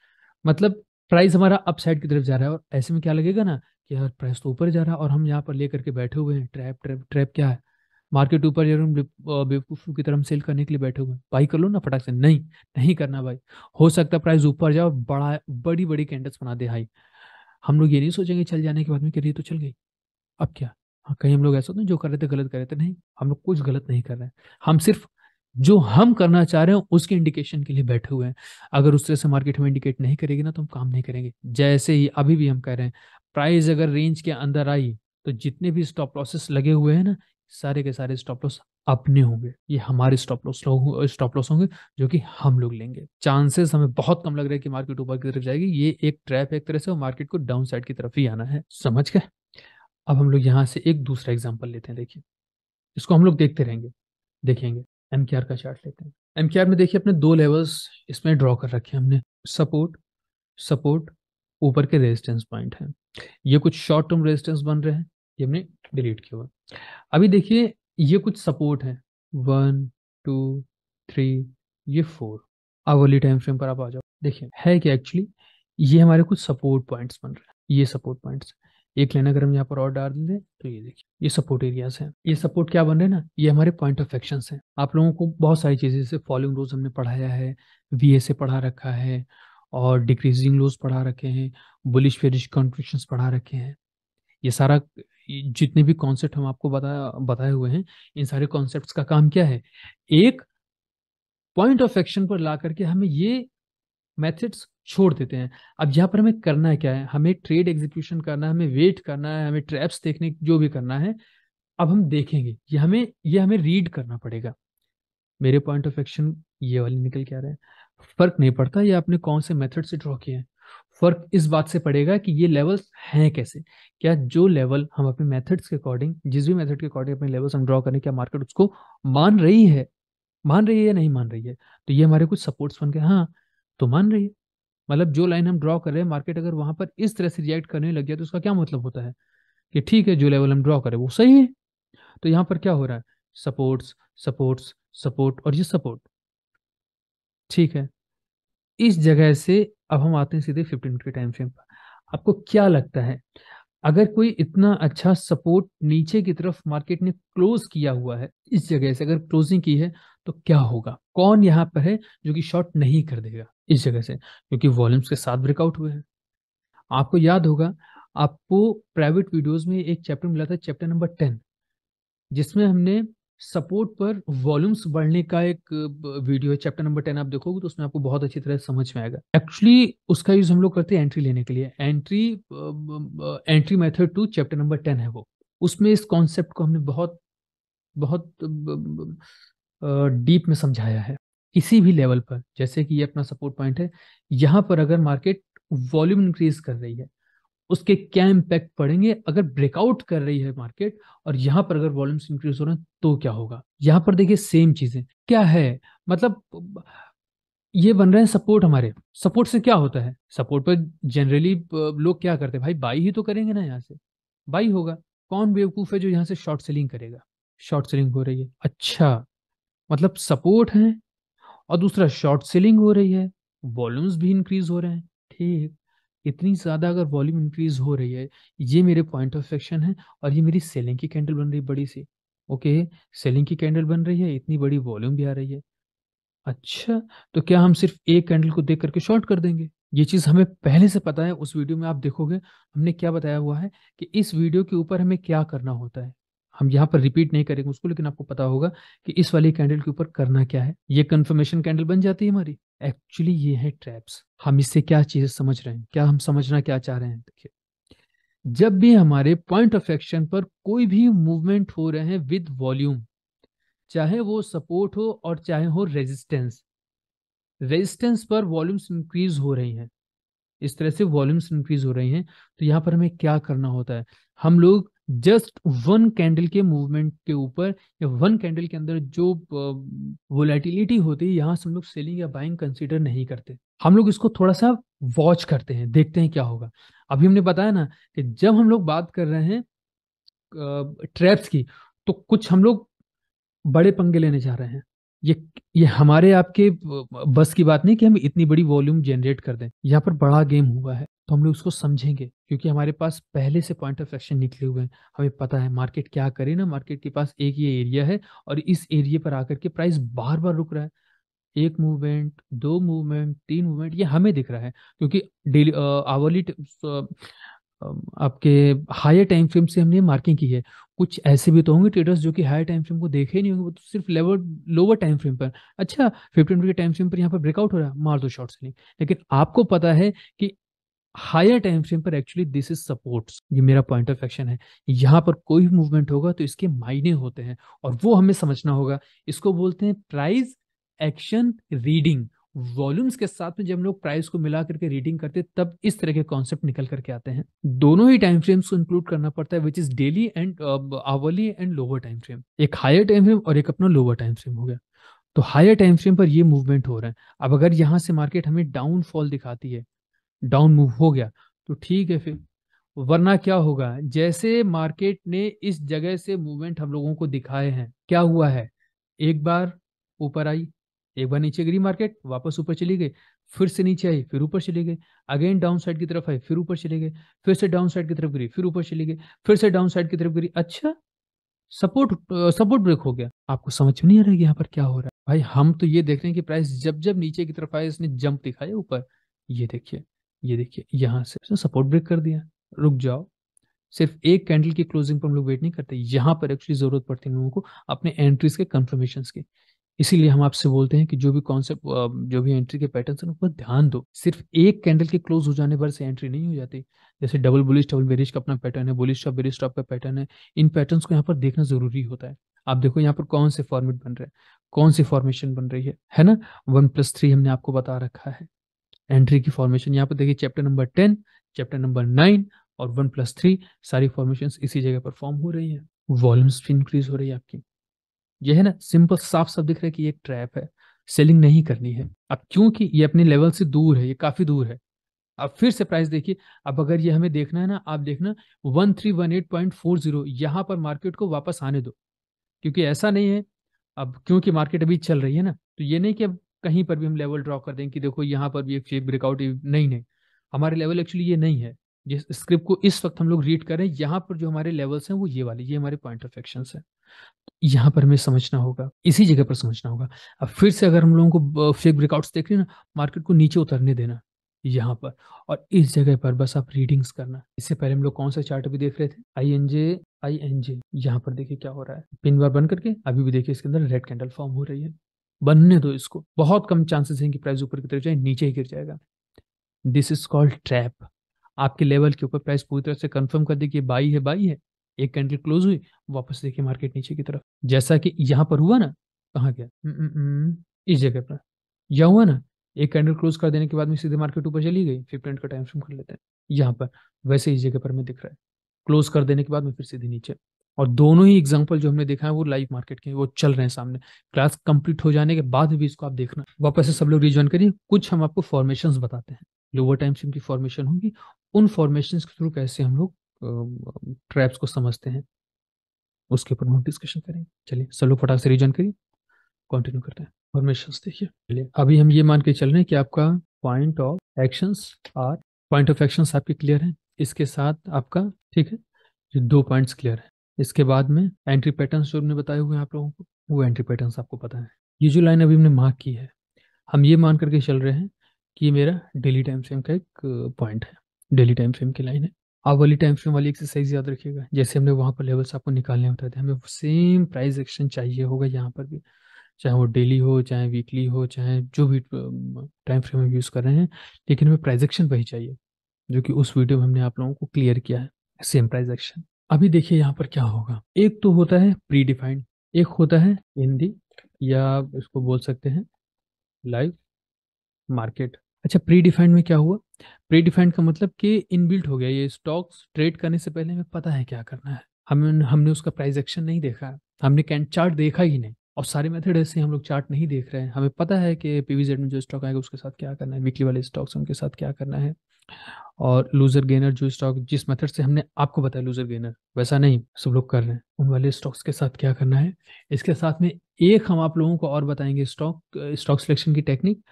मतलब प्राइस हमारा अपसाइड की तरफ जा रहा है और ऐसे में क्या लगेगा ना कि यार प्राइस तो ऊपर जा रहा है और हम यहाँ पर ले करके बैठे हुए हैं ट्रैप ट्रैप ट्रैप क्या है मार्केट ऊपर यार बेवकूफ़ों की तरह हम सेल करने के लिए बैठे हुए हैं बाई कर लो ना फटाक से नहीं नहीं करना भाई हो सकता है प्राइस ऊपर जाओ बड़ा बड़ी बड़ी कैंडल्स बना दे हाई हम लोग ये नहीं सोचेंगे चल जाने के बाद में कह रही तो चल गई अब क्या हाँ कहीं हम लोग ऐसा होते जो कर रहे थे गलत कर रहे थे नहीं हम लोग कुछ गलत नहीं कर रहे हैं हम सिर्फ जो हम करना चाह रहे हैं उसके इंडिकेशन के लिए बैठे हुए हैं अगर उस तरह से मार्केट में इंडिकेट नहीं करेगी ना तो हम काम नहीं करेंगे जैसे ही अभी भी हम कह रहे हैं प्राइस अगर रेंज के अंदर आई तो जितने भी स्टॉप लॉसेस लगे हुए हैं ना सारे के सारे स्टॉप लॉस अपने होंगे ये हमारे स्टॉप लॉस लोग स्टॉप लॉस होंगे जो कि हम लोग लेंगे चांसेस हमें बहुत कम लग रहा है कि मार्केट ऊपर की तरफ जाएगी ये एक ट्रैप है एक तरह से मार्केट को डाउन साइड की तरफ ही आना है समझ गए अब हम लोग यहाँ से एक दूसरा एग्जाम्पल लेते हैं देखिए इसको हम लोग देखते रहेंगे देखेंगे एम का चार्ट लेते हैं एम में देखिए अपने दो लेवल्स इसमें ड्रॉ कर रखे हैं हमने सपोर्ट सपोर्ट ऊपर के रेजिस्टेंस पॉइंट हैं ये कुछ शॉर्ट टर्म रेजिस्टेंस बन रहे हैं ये हमने डिलीट किया हुआ अभी देखिए ये कुछ सपोर्ट है वन टू थ्री ये फोर अब वाली टाइम फ्रेम पर आप आ जाओ देखिए है कि एक्चुअली ये हमारे कुछ सपोर्ट पॉइंट्स बन रहे हैं ये सपोर्ट पॉइंट्स एक लाइन अगर हम यहाँ पर और डाल दें तो ये देखिए ये सपोर्ट एरियाज हैं ये सपोर्ट क्या बन रहे हैं ना ये हमारे पॉइंट ऑफ एक्शन हैं आप लोगों को बहुत सारी चीज़ें जैसे फॉलोइंग रोज हमने पढ़ाया है वी पढ़ा रखा है और डिक्रीजिंग लोज पढ़ा रखे हैं बुलिश फेरिश कॉन्ट्रिक्शन पढ़ा रखे हैं ये सारा जितने भी कॉन्सेप्ट हम आपको बता बताए हुए हैं इन सारे कॉन्सेप्ट का काम क्या है एक पॉइंट ऑफ एक्शन पर ला करके हमें ये मेथड्स छोड़ देते हैं अब यहाँ पर हमें करना है क्या है हमें ट्रेड एग्जीक्यूशन करना है हमें वेट करना है हमें ट्रैप्स देखने जो भी करना है अब हम देखेंगे ये हमें ये हमें रीड करना पड़ेगा मेरे पॉइंट ऑफ एक्शन ये वाले निकल के आ रहे हैं फर्क नहीं पड़ता ये आपने कौन से मेथड से ड्रॉ किया है फर्क इस बात से पड़ेगा कि ये लेवल्स हैं कैसे क्या जो लेवल हम अपने मेथड्स के अकॉर्डिंग जिस भी मेथड के अकॉर्डिंग अपने लेवल्स हम ड्रॉ करें क्या मार्केट उसको मान रही है मान रही है या नहीं मान रही है तो ये हमारे कुछ सपोर्ट्स बन गए हाँ तो मान रही है मतलब जो लाइन हम ड्रॉ कर रहे हैं मार्केट अगर वहां पर इस तरह से रिएक्ट करने लग जाए तो उसका क्या मतलब होता है कि ठीक है जो लेवल हम ड्रॉ करें वो सही है तो यहाँ पर क्या हो रहा है सपोर्ट्स सपोर्ट्स सपोर्ट और ये सपोर्ट ठीक है इस जगह से अब हम आते हैं सीधे फिफ्टीन मिनट के टाइम फ्रेम पर आपको क्या लगता है अगर कोई इतना अच्छा सपोर्ट नीचे की तरफ मार्केट ने क्लोज किया हुआ है इस जगह से अगर क्लोजिंग की है तो क्या होगा कौन यहाँ पर है जो कि शॉर्ट नहीं कर देगा इस जगह से क्योंकि वॉल्यूम्स के साथ ब्रेकआउट हुए हैं आपको याद होगा आपको प्राइवेट वीडियोस में एक चैप्टर मिला था चैप्टर नंबर टेन जिसमें हमने सपोर्ट पर वॉल्यूम्स बढ़ने का एक वीडियो है चैप्टर नंबर टेन आप देखोगे तो उसमें आपको बहुत अच्छी तरह समझ में आएगा एक्चुअली उसका यूज हम लोग करते हैं एंट्री लेने के लिए entry entry method two chapter number ten है वो उसमें इस कॉन्सेप्ट को हमने बहुत बहुत डीप में समझाया है किसी भी लेवल पर जैसे कि ये अपना सपोर्ट पॉइंट है यहाँ पर अगर मार्केट वॉल्यूम इंक्रीज कर रही है उसके क्या इम्पैक्ट पड़ेंगे अगर ब्रेकआउट कर रही है मार्केट और यहाँ पर अगर वॉल्यूम्स इंक्रीज हो रहे हैं तो क्या होगा यहाँ पर देखिए सेम चीजें क्या है मतलब ये बन रहे हैं सपोर्ट हमारे सपोर्ट से क्या होता है सपोर्ट पर जनरली लोग क्या करते हैं भाई बाई ही तो करेंगे ना यहाँ से बाई होगा कौन बेवकूफ है जो यहाँ से शॉर्ट सेलिंग करेगा शॉर्ट सेलिंग हो रही है अच्छा मतलब सपोर्ट है और दूसरा शॉर्ट सेलिंग हो रही है वॉल्यूम्स भी इंक्रीज हो रहे हैं ठीक इतनी ज़्यादा अगर वॉल्यूम इंक्रीज़ हो रही है ये मेरे पॉइंट ऑफ सेक्शन है और ये मेरी सेलिंग की कैंडल बन रही है बड़ी सी ओके सेलिंग की कैंडल बन रही है इतनी बड़ी वॉल्यूम भी आ रही है अच्छा तो क्या हम सिर्फ एक कैंडल को देख करके शॉर्ट कर देंगे ये चीज़ हमें पहले से पता है उस वीडियो में आप देखोगे हमने क्या बताया हुआ है कि इस वीडियो के ऊपर हमें क्या करना होता है हम यहाँ पर रिपीट नहीं करेंगे उसको लेकिन आपको पता होगा कि इस वाली कैंडल के ऊपर करना क्या है ये कन्फर्मेशन कैंडल बन जाती है हमारी एक्चुअली ये है ट्रैप्स हम इससे क्या चीज समझ रहे हैं क्या हम समझना क्या चाह रहे हैं देखिए जब भी हमारे पॉइंट ऑफ एक्शन पर कोई भी मूवमेंट हो रहे हैं विद वॉल्यूम चाहे वो सपोर्ट हो और चाहे हो रेजिस्टेंस रेजिस्टेंस पर वॉल्यूम्स इंक्रीज हो रही हैं इस तरह से वॉल्यूम्स इंक्रीज हो रही हैं तो यहाँ पर हमें क्या करना होता है हम लोग जस्ट वन कैंडल के मूवमेंट के ऊपर या वन कैंडल के अंदर जो वोलेटिलिटी होती है यहाँ से हम लोग सेलिंग या बाइंग कंसिडर नहीं करते हम लोग इसको थोड़ा सा वॉच करते हैं देखते हैं क्या होगा अभी हमने बताया ना कि जब हम लोग बात कर रहे हैं ट्रैप्स की तो कुछ हम लोग बड़े पंगे लेने जा रहे हैं ये ये हमारे आपके बस की बात नहीं कि हम इतनी बड़ी वॉल्यूम जनरेट कर दें यहाँ पर बड़ा गेम हुआ है तो हम लोग उसको समझेंगे क्योंकि हमारे पास पहले से पॉइंट ऑफ एक्शन निकले हुए हैं हमें पता है मार्केट क्या करे ना मार्केट के पास एक ये एरिया है और इस एरिया पर आकर के प्राइस बार बार रुक रहा है एक मूवमेंट दो मूवमेंट तीन मूवमेंट ये हमें दिख रहा है क्योंकि डेली आवर्ली आपके हायर टाइम फ्रेम से हमने मार्किंग की है कुछ ऐसे भी तो होंगे ट्रेडर्स जो कि हायर टाइम फ्रेम को देखे नहीं होंगे वो तो सिर्फ लेवल लोअर टाइम फ्रेम पर अच्छा फिफ्टीन के टाइम फ्रेम पर यहाँ पर ब्रेकआउट हो रहा है मार दो शॉर्ट सेलिंग लेकिन आपको पता है कि हायर टाइम फ्रेम पर एक्चुअली दिस इज सपोर्ट्स ये मेरा पॉइंट ऑफ एक्शन है यहाँ पर कोई भी मूवमेंट होगा तो इसके मायने होते हैं और वो हमें समझना होगा इसको बोलते हैं प्राइस एक्शन रीडिंग वॉल्यूम्स के साथ में जब लोग प्राइस को मिला करके रीडिंग करते तब इस तरह के कॉन्सेप्ट निकल करके आते हैं दोनों ही टाइम फ्रेम्स को इंक्लूड करना पड़ता है which is daily and hourly and lower time frame एक हायर टाइम फ्रेम और एक अपना लोअर टाइम फ्रेम हो गया तो हायर टाइम फ्रेम पर ये मूवमेंट हो रहा है अब अगर यहाँ से मार्केट हमें डाउनफॉल दिखाती है डाउन मूव हो गया तो ठीक है फिर वरना क्या होगा जैसे मार्केट ने इस जगह से मूवमेंट हम लोगों को दिखाए हैं क्या हुआ है एक बार ऊपर आई एक बार नीचे गिरी मार्केट वापस ऊपर चली गई फिर से नीचे आई फिर ऊपर चली गई अगेन डाउन साइड की तरफ आई फिर ऊपर चली गई फिर से डाउन साइड की तरफ गिरी फिर ऊपर चली गई फिर से डाउन साइड की तरफ गिरी अच्छा सपोर्ट सपोर्ट ब्रेक हो गया आपको समझ में नहीं आ रहा है यहाँ पर क्या हो रहा है भाई हम तो ये देख रहे हैं कि प्राइस जब जब नीचे की तरफ आए इसने जंप दिखाया ऊपर ये देखिए ये देखिए यहाँ से सपोर्ट ब्रेक कर दिया रुक जाओ सिर्फ एक कैंडल की क्लोजिंग पर हम लोग वेट नहीं करते यहाँ पर एक्चुअली ज़रूरत पड़ती है लोगों को अपने एंट्रीज के कंफर्मेशन की इसीलिए हम आपसे बोलते हैं कि जो भी कॉन्सेप्ट जो भी एंट्री के पैटर्न है उन पर ध्यान दो सिर्फ एक कैंडल के क्लोज हो जाने पर से एंट्री नहीं हो जाती जैसे डबल बुलिश डबल बेरिश का अपना पैटर्न है बुलिश और बेरिश टॉप का पैटर्न है इन पैटर्न्स को यहाँ पर देखना जरूरी होता है आप देखो यहाँ पर कौन से फॉर्मेट बन रहे हैं कौन सी फॉर्मेशन बन रही है है ना वन प्लस थ्री हमने आपको बता रखा है एंट्री की फॉर्मेशन यहाँ पर देखिए chapter number ten chapter number nine और वन प्लस थ्री सारी फॉर्मेशन इसी जगह पर फॉर्म हो रही है वॉल्यूम्स इंक्रीज हो रही है आपकी यह है ना सिंपल साफ साफ दिख रहा है कि ये ट्रैप है सेलिंग नहीं करनी है अब क्योंकि ये अपने लेवल से दूर है ये काफी दूर है अब फिर से प्राइस देखिए अब अगर ये हमें देखना है ना आप देखना one three one eight point four zero यहाँ पर मार्केट को वापस आने दो क्योंकि ऐसा नहीं है अब क्योंकि मार्केट अभी चल रही है ना तो ये नहीं कि अब कहीं पर भी हम लेवल ड्रॉ कर दें कि देखो यहाँ पर भी एक शेप ब्रेकआउट नहीं नहीं हमारे लेवल एक्चुअली ये नहीं है जिस स्क्रिप्ट को इस वक्त हम लोग रीड करें यहाँ पर जो हमारे लेवल्स हैं वो ये वाले ये हमारे पॉइंट ऑफ एक्शन है यहाँ पर हमें समझना होगा इसी जगह पर समझना होगा अब फिर से अगर हम लोगों को फेक ब्रेकआउट्स देख रहे हैं ना मार्केट को नीचे उतरने देना यहाँ पर और इस जगह पर बस आप रीडिंग्स करना इससे पहले हम लोग कौन सा चार्ट भी देख रहे थे I N J I N जे यहाँ पर देखिए क्या हो रहा है पिन बार बन करके अभी भी देखिए इसके अंदर रेड कैंडल फॉर्म हो रही है बनने दो इसको बहुत कम चांसेस हैं कि प्राइस ऊपर की तरफ जाए नीचे ही गिर जाएगा दिस इज कॉल्ड ट्रैप आपके लेवल के ऊपर प्राइस पूरी तरह से कंफर्म कर दे कि बाई है बाई है एक कैंडल क्लोज हुई वापस देखिए मार्केट नीचे की तरफ जैसा कि यहाँ पर हुआ ना कहाँ गया हम्म, हम्म, हम्म, इस जगह पर यह हुआ ना एक कैंडल क्लोज कर देने के बाद में सीधे मार्केट ऊपर चली गई फिफ्टी का टाइम फ्रेम कर लेते हैं यहाँ पर वैसे इस जगह पर हमें दिख रहा है क्लोज कर देने के बाद में फिर सीधे नीचे और दोनों ही एग्जाम्पल जो हमने देखा है वो लाइव मार्केट के वो चल रहे हैं सामने क्लास कंप्लीट हो जाने के बाद भी इसको आप देखना वापस से सब लोग रिजॉइन करिए कुछ हम आपको फॉर्मेशन बताते हैं लोअर टाइम सिम की फॉर्मेशन होगी उन फॉर्मेशन के थ्रू कैसे हम लोग ट्रैप्स को समझते हैं उसके ऊपर हम डिस्कशन करेंगे चलिए सब लोग फटाक से रिजॉइन करिए कंटिन्यू करते हैं फॉर्मेशन देखिए चलिए अभी हम ये मान के चल रहे हैं कि आपका point of action or point of action आपके क्लियर है इसके साथ आपका ठीक है जो दो पॉइंट्स क्लियर है इसके बाद में एंट्री पैटर्न जो हमने बताए हुए हैं आप लोगों को वो एंट्री पैटर्न आपको पता है ये जो लाइन अभी हमने मार्क की है हम ये मान करके चल रहे हैं कि ये मेरा डेली टाइम फ्रेम का एक पॉइंट है डेली टाइम फ्रेम की लाइन है आप वाली टाइम फ्रेम वाली एक्सरसाइज याद रखिएगा जैसे हमने वहाँ पर लेवल्स आपको निकालने बताए थे हमें सेम प्राइस एक्शन चाहिए होगा यहाँ पर भी चाहे वो डेली हो चाहे वीकली हो चाहे जो भी टाइम फ्रेम हम यूज़ कर रहे हैं लेकिन हमें प्राइजेक्शन वही चाहिए जो कि उस वीडियो में हमने आप लोगों को क्लियर किया है सेम प्राइजेक्शन अभी देखिए यहाँ पर क्या होगा एक तो होता है प्री डिफाइंड एक होता है हिंदी या आप इसको बोल सकते हैं लाइव मार्केट अच्छा प्री डिफाइंड में क्या हुआ प्री डिफाइंड का मतलब कि इनबिल्ट हो गया ये स्टॉक्स ट्रेड करने से पहले हमें पता है क्या करना है हमें हमने उसका प्राइस एक्शन नहीं देखा हमने कैंट चार्ट देखा ही नहीं और सारे मेथड ऐसे हम लोग चार्ट नहीं देख रहे हैं हमें पता है कि पीवीजेड में जो स्टॉक आएगा उसके साथ क्या करना है वीकली वाले स्टॉक्स उनके साथ क्या करना है और लूजर गेनर जो स्टॉक जिस मेथड से हमने आपको बताया लूजर गेनर वैसा नहीं सब लोग कर रहे हैं उन वाले स्टॉक्स के साथ क्या करना है इसके साथ में एक हम आप लोगों को और बताएंगे स्टॉक स्टॉक सिलेक्शन की टेक्निक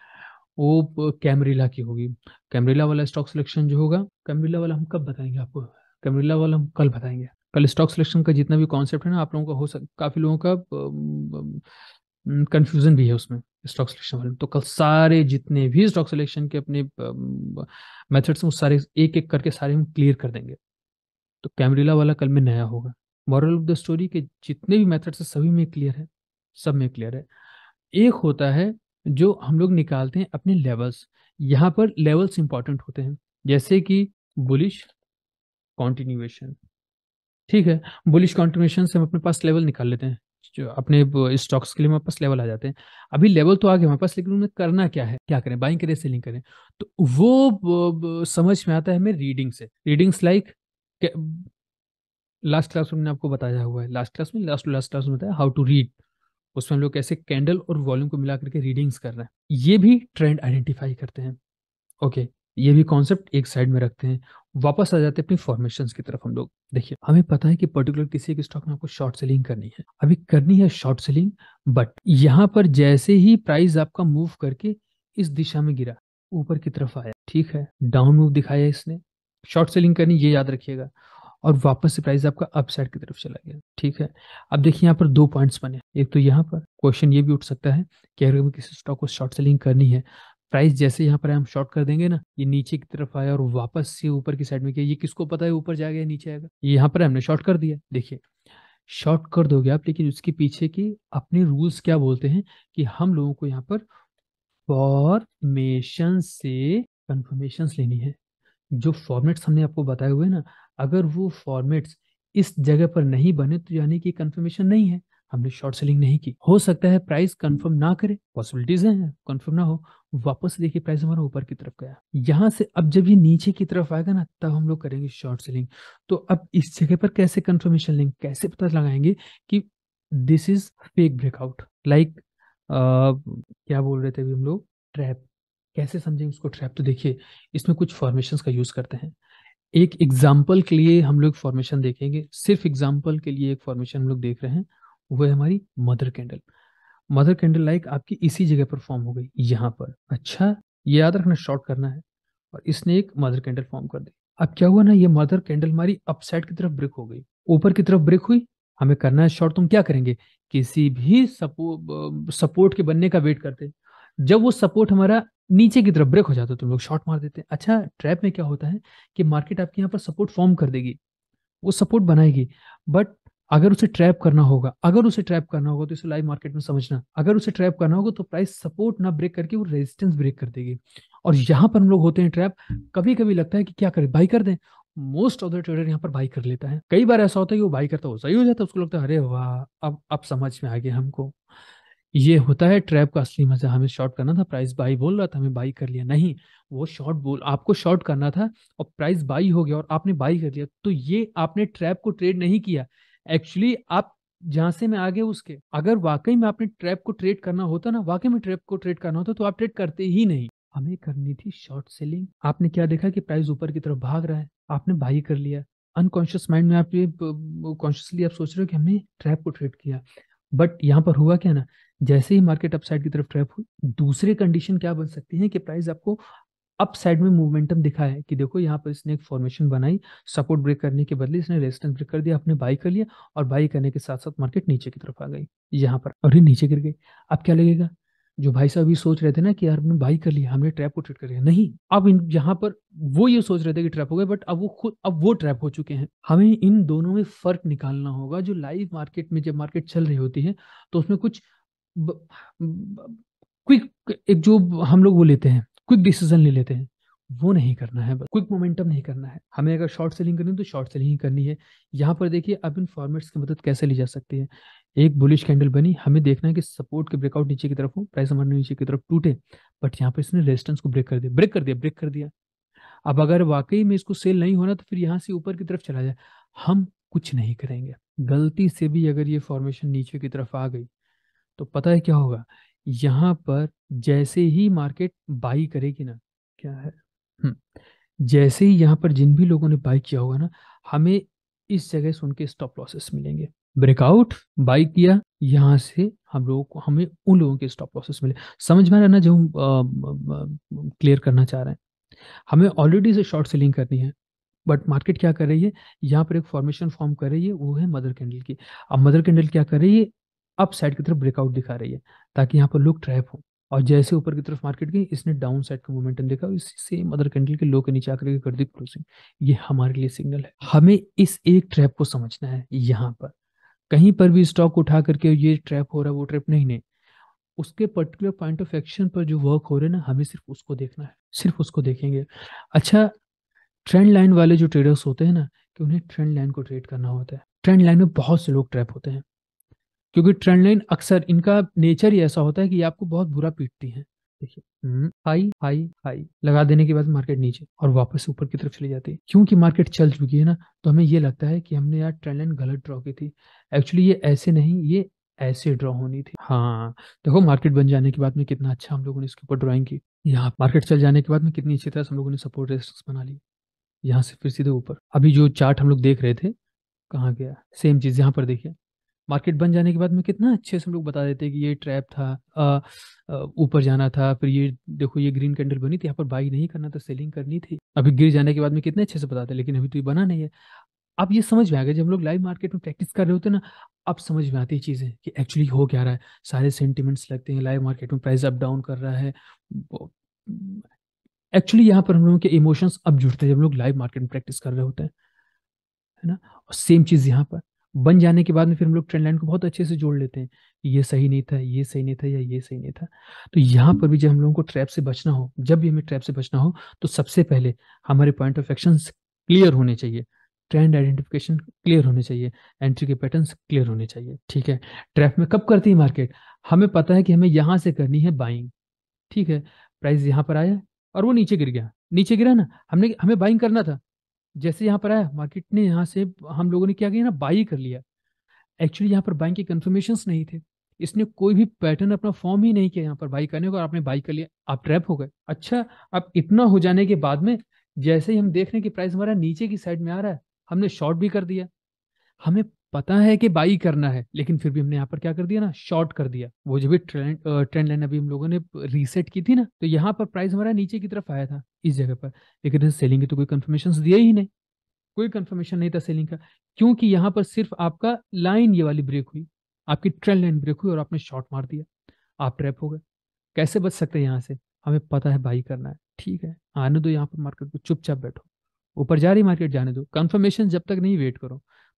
वो कैमरीला की होगी कैमरीला वाला स्टॉक सिलेक्शन जो होगा कैमरीला वाला हम कब बताएंगे आपको कैमरीला वाला हम कल बताएंगे कल स्टॉक सिलेक्शन का जितना भी कॉन्सेप्ट है ना आप लोगों का हो सक काफ़ी लोगों का कंफ्यूजन भी है उसमें स्टॉक सिलेक्शन वाले तो कल सारे जितने भी स्टॉक सिलेक्शन के अपने मेथड्स हैं उस सारे एक एक करके सारे हम क्लियर कर देंगे तो कैमरीला वाला कल में नया होगा मॉरल ऑफ द स्टोरी के जितने भी मेथड्स हैं सभी में क्लियर है सब में क्लियर है एक होता है जो हम लोग निकालते हैं अपने लेवल्स यहाँ पर लेवल्स इंपॉर्टेंट होते हैं जैसे कि बुलिश कॉन्टिन्यूएशन ठीक है बुलिश कॉन्ट्रीब्यूशन से हम अपने पास लेवल निकाल लेते हैं जो अपने स्टॉक्स के लिए हमारे पास लेवल आ जाते हैं अभी लेवल तो आ गया हमारे पास लेकिन उन्हें करना क्या है क्या करें बाइंग करें सेलिंग करें तो वो समझ में आता है हमें रीडिंग से रीडिंग्स लाइक लास्ट क्लास में आपको बताया हुआ है लास्ट क्लास में लास्ट लास्ट क्लास में बताया हाउ टू रीड उसमें हम लोग कैसे कैंडल और वॉल्यूम को मिला करके रीडिंग्स कर रहे हैं ये भी ट्रेंड आइडेंटिफाई करते हैं ओके ये भी कॉन्सेप्ट एक साइड में रखते हैं वापस आ जाते हैं अपनी फॉर्मेशन की तरफ हम लोग देखिए हमें पता है कि पर्टिकुलर किसी एक स्टॉक में आपको शॉर्ट सेलिंग करनी है अभी करनी है शॉर्ट सेलिंग बट यहाँ पर जैसे ही प्राइस आपका मूव करके इस दिशा में गिरा ऊपर की तरफ आया ठीक है डाउन मूव दिखाया इसने शॉर्ट सेलिंग करनी ये याद रखिएगा और वापस से प्राइस आपका अपसाइड की तरफ चला गया ठीक है अब देखिए यहाँ पर दो पॉइंट्स बने एक तो यहाँ पर क्वेश्चन ये भी उठ सकता है कि अगर किसी स्टॉक को शॉर्ट सेलिंग करनी है प्राइस जैसे यहाँ पर हम शॉर्ट कर देंगे ना ये नीचे की तरफ आया और वापस से ऊपर की साइड में किया ये किसको पता है ऊपर जाएगा या नीचे आएगा ये यहाँ पर हमने शॉर्ट कर दिया देखिए शॉर्ट कर दोगे आप लेकिन उसके पीछे की अपने रूल्स क्या बोलते हैं कि हम लोगों को यहाँ पर फॉर्मेशन से कन्फर्मेशन लेनी है जो फॉर्मेट्स हमने आपको बताए हुए ना अगर वो फॉर्मेट्स इस जगह पर नहीं बने तो यानी कि कन्फर्मेशन नहीं है हमने शॉर्ट सेलिंग नहीं की हो सकता है प्राइस कंफर्म ना करे पॉसिबिलिटीज हैं कंफर्म ना हो वापस देखिए प्राइस हमारा ऊपर की तरफ गया यहाँ से अब जब ये नीचे की तरफ आएगा ना तब हम लोग करेंगे शॉर्ट सेलिंग तो अब इस जगह पर कैसे कंफर्मेशन लेंगे कैसे पता लगाएंगे कि this is fake breakout like क्या बोल रहे थे अभी हम लोग ट्रैप कैसे समझेंगे उसको ट्रैप तो देखिए इसमें कुछ फॉर्मेशन का यूज करते हैं एक एग्जाम्पल के लिए हम लोग फॉर्मेशन देखेंगे सिर्फ एग्जाम्पल के लिए एक फॉर्मेशन हम लोग देख रहे हैं वो है हमारी mother candle mother candle like आपकी इसी जगह पर फॉर्म हो गई यहाँ पर अच्छा ये याद रखना शॉर्ट करना है और इसने एक मदर कैंडल फॉर्म कर दी अब क्या हुआ ना ये मदर कैंडल हमारी अपसाइड की तरफ ब्रेक हो गई ऊपर की तरफ ब्रेक हुई हमें करना है शॉर्ट तुम क्या करेंगे किसी भी सपो, सपोर्ट के बनने का वेट करते जब वो सपोर्ट हमारा नीचे की तरफ ब्रेक हो जाता है तुम लोग शॉर्ट मार देते हैं अच्छा ट्रैप में क्या होता है कि मार्केट आपके यहाँ पर सपोर्ट फॉर्म कर देगी वो सपोर्ट बनाएगी बट अगर उसे ट्रैप करना होगा अगर उसे ट्रैप करना होगा तो इसे लाइव मार्केट में समझना अगर उसे ट्रैप करना होगा तो प्राइस सपोर्ट ना ब्रेक करके वो रेजिस्टेंस ब्रेक कर देगी और यहाँ पर हम लोग होते हैं ट्रैप कभी कभी लगता है कि क्या करें बाई कर दें मोस्ट ऑफ द ट्रेडर यहाँ पर बाई कर लेता है कई बार ऐसा होता है कि वो बाई करता हो सही हो जाता है उसको लगता है अरे वाह अब अब समझ में आ गया हमको ये होता है ट्रैप का असली मजा हमें शॉर्ट करना था प्राइस बाई बोल रहा था हमें बाई कर लिया नहीं वो शॉर्ट बोल आपको शॉर्ट करना था और प्राइस बाई हो गया और आपने बाई कर लिया तो ये आपने ट्रैप को ट्रेड नहीं किया एक्चुअली आप जहां से मैं आगे उसके अगर वाकई में आपने ट्रैप को ट्रेड करना होता ना वाकई में ट्रैप को ट्रेड करना होता तो आप ट्रेड करते ही नहीं हमें करनी थी शॉर्ट सेलिंग आपने क्या देखा कि प्राइस ऊपर की तरफ भाग रहा है आपने बाई कर लिया अनकॉन्शियस माइंड में आप ये कॉन्शियसली आप सोच रहे हो कि हमने ट्रैप को ट्रेड किया बट यहाँ पर हुआ क्या ना जैसे ही मार्केट अपसाइड की तरफ ट्रैप हुई दूसरे कंडीशन क्या बन सकती है कि प्राइस आपको अप साइड में मूवमेंटम दिखा है कि देखो यहाँ पर इसने एक फॉर्मेशन बनाई सपोर्ट ब्रेक करने के बदले इसने रेजिस्टेंस ब्रेक कर दिया अपने बाई कर लिया और बाई करने के साथ साथ मार्केट नीचे की तरफ आ गई यहाँ पर और ये नीचे गिर गई अब क्या लगेगा जो भाई साहब ये सोच रहे थे ना कि यार बाई कर लिया हमने ट्रैप को ट्रीट कर लिया नहीं अब इन यहाँ पर वो ये सोच रहे थे कि ट्रैप हो गए बट अब वो खुद अब वो ट्रैप हो चुके हैं हमें इन दोनों में फर्क निकालना होगा जो लाइव मार्केट में जब मार्केट चल रही होती है तो उसमें कुछ क्विक एक जो हम लोग वो लेते हैं क्विक डिसीजन ले लेते हैं वो नहीं करना है बस क्विक मोमेंटम नहीं करना है हमें अगर शॉर्ट सेलिंग करनी है तो शॉर्ट सेलिंग ही करनी है यहाँ पर देखिए अब इन फॉर्मेट्स की मदद कैसे ली जा सकती है एक बुलिश कैंडल बनी हमें देखना है कि सपोर्ट के ब्रेकआउट नीचे की तरफ हो प्राइस हमारे नीचे की तरफ टूटे बट यहाँ पर इसने रेजिस्टेंस को ब्रेक कर दिया ब्रेक कर दिया ब्रेक कर दिया अब अगर वाकई में इसको सेल नहीं होना तो फिर यहाँ से ऊपर की तरफ चला जाए हम कुछ नहीं करेंगे गलती से भी अगर ये फॉर्मेशन नीचे की तरफ आ गई तो पता है क्या होगा यहाँ पर जैसे ही मार्केट बाई करेगी ना क्या है जैसे ही यहाँ पर जिन भी लोगों ने बाई किया होगा ना हमें इस जगह से उनके स्टॉप लॉसेस मिलेंगे ब्रेकआउट बाई किया यहाँ से हम लोगों को हमें उन लोगों के स्टॉप लॉसेस मिले समझ में रहना जो हम क्लियर करना चाह रहे हैं हमें ऑलरेडी से शॉर्ट सेलिंग करनी है बट मार्केट क्या कर रही है यहाँ पर एक फॉर्मेशन फॉर्म कर रही है वो है मदर कैंडल की अब मदर कैंडल क्या कर रही है अप साइड की तरफ ब्रेकआउट दिखा रही है ताकि यहाँ पर लोग ट्रैप हो और जैसे ऊपर की तरफ मार्केट गई इसने डाउन साइड का मोमेंटम देखा और इसी सेम अदर कैंडल के लो के नीचे आकर कर दी क्लोजिंग ये हमारे लिए सिग्नल है हमें इस एक ट्रैप को समझना है यहाँ पर कहीं पर भी स्टॉक उठा करके ये ट्रैप हो रहा है वो ट्रैप नहीं नहीं उसके पर्टिकुलर पॉइंट ऑफ एक्शन पर जो वर्क हो रहे हैं ना हमें सिर्फ उसको देखना है सिर्फ उसको देखेंगे अच्छा ट्रेंड लाइन वाले जो ट्रेडर्स होते हैं ना कि उन्हें ट्रेंड लाइन को ट्रेड करना होता है ट्रेंड लाइन में बहुत से लोग ट्रैप होते हैं क्योंकि ट्रेंड लाइन अक्सर इनका नेचर ही ऐसा होता है कि आपको बहुत बुरा पीटती है देखिए हाई हाई हाई लगा देने के बाद मार्केट नीचे और वापस ऊपर की तरफ चली जाती है क्योंकि मार्केट चल चुकी है ना तो हमें ये लगता है कि हमने यार ट्रेंड लाइन गलत ड्रॉ की थी एक्चुअली ये ऐसे नहीं ये ऐसे ड्रॉ होनी थी हाँ देखो मार्केट बन जाने के बाद में कितना अच्छा हम लोगों ने इसके ऊपर ड्रॉइंग की यहाँ मार्केट चल जाने के बाद में कितनी अच्छी तरह से हम लोगों ने सपोर्ट रेजिस्टेंस बना ली यहाँ से फिर सीधे ऊपर अभी जो चार्ट हम लोग देख रहे थे कहाँ गया सेम चीज़ यहाँ पर देखिए मार्केट बन जाने के बाद में कितना अच्छे से हम लोग बता देते हैं कि ये ट्रैप था ऊपर जाना था फिर ये देखो ये ग्रीन कैंडल बनी थी यहाँ पर बाई नहीं करना था सेलिंग करनी थी अभी गिर जाने के बाद में कितने अच्छे से बताते हैं लेकिन अभी तो ये बना नहीं है आप ये समझ में आ गए जब हम लोग लाइव मार्केट में प्रैक्टिस कर रहे होते हैं ना अब समझ में आती है चीज़ें कि एक्चुअली हो क्या रहा है सारे सेंटिमेंट्स लगते हैं लाइव मार्केट में प्राइस अप डाउन कर रहा है एक्चुअली यहाँ पर हम लोगों के इमोशंस अब जुड़ते हैं जब लोग लाइव मार्केट में प्रैक्टिस कर रहे होते हैं है ना और सेम चीज़ यहाँ पर बन जाने के बाद में फिर हम लोग ट्रेंड लाइन को बहुत अच्छे से जोड़ लेते हैं ये सही नहीं था ये सही नहीं था या ये सही नहीं था तो यहाँ पर भी जब हम लोगों को ट्रैप से बचना हो जब भी हमें ट्रैप से बचना हो तो सबसे पहले हमारे पॉइंट ऑफ एक्शन क्लियर होने चाहिए ट्रेंड आइडेंटिफिकेशन क्लियर होने चाहिए एंट्री के पैटर्न क्लियर होने चाहिए ठीक है ट्रैप में कब करती है मार्केट हमें पता है कि हमें यहाँ से करनी है बाइंग ठीक है प्राइस यहाँ पर आया और वो नीचे गिर गया नीचे गिरा ना हमने हमें बाइंग करना था जैसे यहाँ पर आया मार्केट ने यहाँ से हम लोगों ने क्या किया ना बाई कर लिया एक्चुअली यहाँ पर बाइंग के कन्फर्मेशन नहीं थे इसने कोई भी पैटर्न अपना फॉर्म ही नहीं किया यहाँ पर बाई करने को और आपने बाई कर लिया आप ट्रैप हो गए अच्छा अब इतना हो जाने के बाद में जैसे ही हम देख रहे हैं कि प्राइस हमारा नीचे की साइड में आ रहा है हमने शॉर्ट भी कर दिया हमें पता है कि बाई करना है लेकिन फिर भी हमने यहाँ पर क्या कर दिया ना शॉर्ट कर दिया वो जो भी ट्रेंड ट्रेंड लाइन अभी हम लोगों ने रीसेट की थी ना तो यहाँ पर प्राइस हमारा नीचे की तरफ आया था इस जगह पर लेकिन इस सेलिंग की तो कोई कन्फर्मेशन दिया ही नहीं कोई कन्फर्मेशन नहीं था सेलिंग का क्योंकि यहाँ पर सिर्फ आपका लाइन ये वाली ब्रेक हुई आपकी ट्रेंड लाइन ब्रेक हुई और आपने शॉर्ट मार दिया आप ट्रैप हो गए कैसे बच सकते हैं यहाँ से हमें पता है बाई करना है ठीक है आने दो यहाँ पर मार्केट को चुपचाप बैठो ऊपर जा रही मार्केट जाने दो कंफर्मेशन जब तक नहीं वेट करो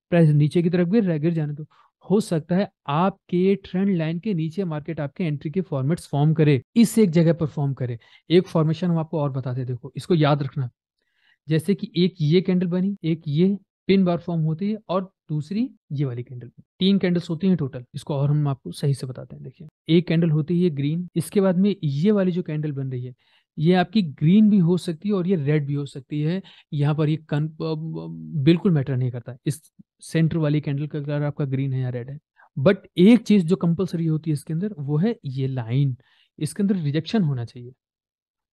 प्राइस नीचे की तरफ गिर रहा है गिर जाने दो हो सकता है आपके ट्रेंड लाइन के नीचे मार्केट आपके एंट्री के फॉर्मेट्स फॉर्म करे इस एक जगह पर फॉर्म करे एक फॉर्मेशन हम आपको और बताते देखो इसको याद रखना जैसे कि एक ये कैंडल बनी एक ये पिन बार फॉर्म होती है और दूसरी ये वाली कैंडल तीन कैंडल्स होती हैं टोटल इसको और हम आपको सही से बताते हैं देखिए एक कैंडल होती है ग्रीन इसके बाद में ये वाली जो कैंडल बन रही है ये आपकी ग्रीन भी हो सकती है और ये रेड भी हो सकती है यहाँ पर ये कन बिल्कुल मैटर नहीं करता इस सेंटर वाली कैंडल का कलर आपका ग्रीन है या रेड है बट एक चीज जो कंपलसरी होती है इसके अंदर वो है ये लाइन इसके अंदर रिजेक्शन होना चाहिए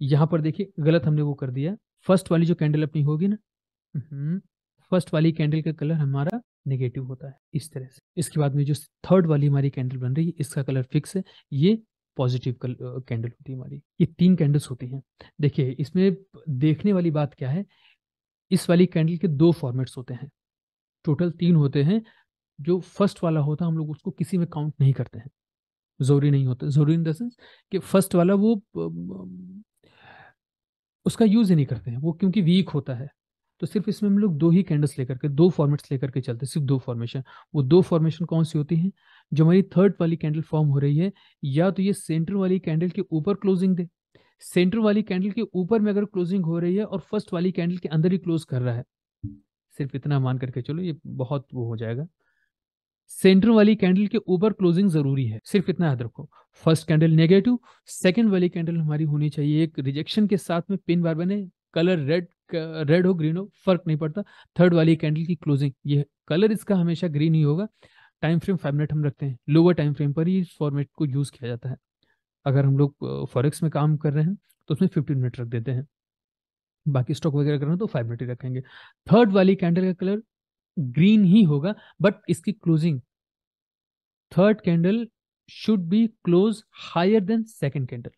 यहाँ पर देखिए गलत हमने वो कर दिया फर्स्ट वाली जो कैंडल अपनी होगी ना हम्म, फर्स्ट वाली कैंडल का कलर हमारा नेगेटिव होता है इस तरह से इसके बाद में जो थर्ड वाली हमारी कैंडल बन रही है इसका कलर फिक्स है ये पॉजिटिव कैंडल होती है हमारी ये तीन कैंडल्स होती हैं देखिए इसमें देखने वाली बात क्या है इस वाली कैंडल के दो फॉर्मेट्स होते हैं टोटल तीन होते हैं जो फर्स्ट वाला होता है हम लोग उसको किसी में काउंट नहीं करते हैं जरूरी नहीं होता जरूरी इन द सेंस कि फर्स्ट वाला वो उसका यूज़ ही नहीं करते हैं वो क्योंकि वीक होता है तो सिर्फ इसमें हम लोग दो ही कैंडल्स लेकर के दो फॉर्मेट्स लेकर के चलते हैं सिर्फ दो फॉर्मेशन वो दो फॉर्मेशन कौन सी होती हैं जो हमारी थर्ड वाली कैंडल फॉर्म हो रही है या तो ये सेंटर वाली कैंडल के ऊपर क्लोजिंग दे सेंटर वाली कैंडल के ऊपर में अगर क्लोजिंग हो रही है और फर्स्ट वाली कैंडल के अंदर ही क्लोज कर रहा है सिर्फ इतना मान करके चलो ये बहुत वो हो जाएगा सेंटर वाली कैंडल के ऊपर क्लोजिंग जरूरी है सिर्फ इतना याद रखो फर्स्ट कैंडल नेगेटिव सेकंड वाली कैंडल हमारी होनी चाहिए एक रिजेक्शन के साथ में पिन बार बने कलर रेड रेड हो ग्रीन हो फर्क नहीं पड़ता थर्ड वाली कैंडल की क्लोजिंग ये कलर इसका हमेशा ग्रीन ही होगा टाइम फ्रेम फाइव मिनट हम रखते हैं लोअर टाइम फ्रेम पर ही इस फॉर्मेट को यूज़ किया जाता है अगर हम लोग फॉरेक्स में काम कर रहे हैं तो उसमें फिफ्टीन मिनट रख देते हैं बाकी स्टॉक वगैरह करना तो फाइव मिनट ही रखेंगे थर्ड वाली कैंडल का कलर ग्रीन ही होगा बट इसकी closing third candle should be close higher than second candle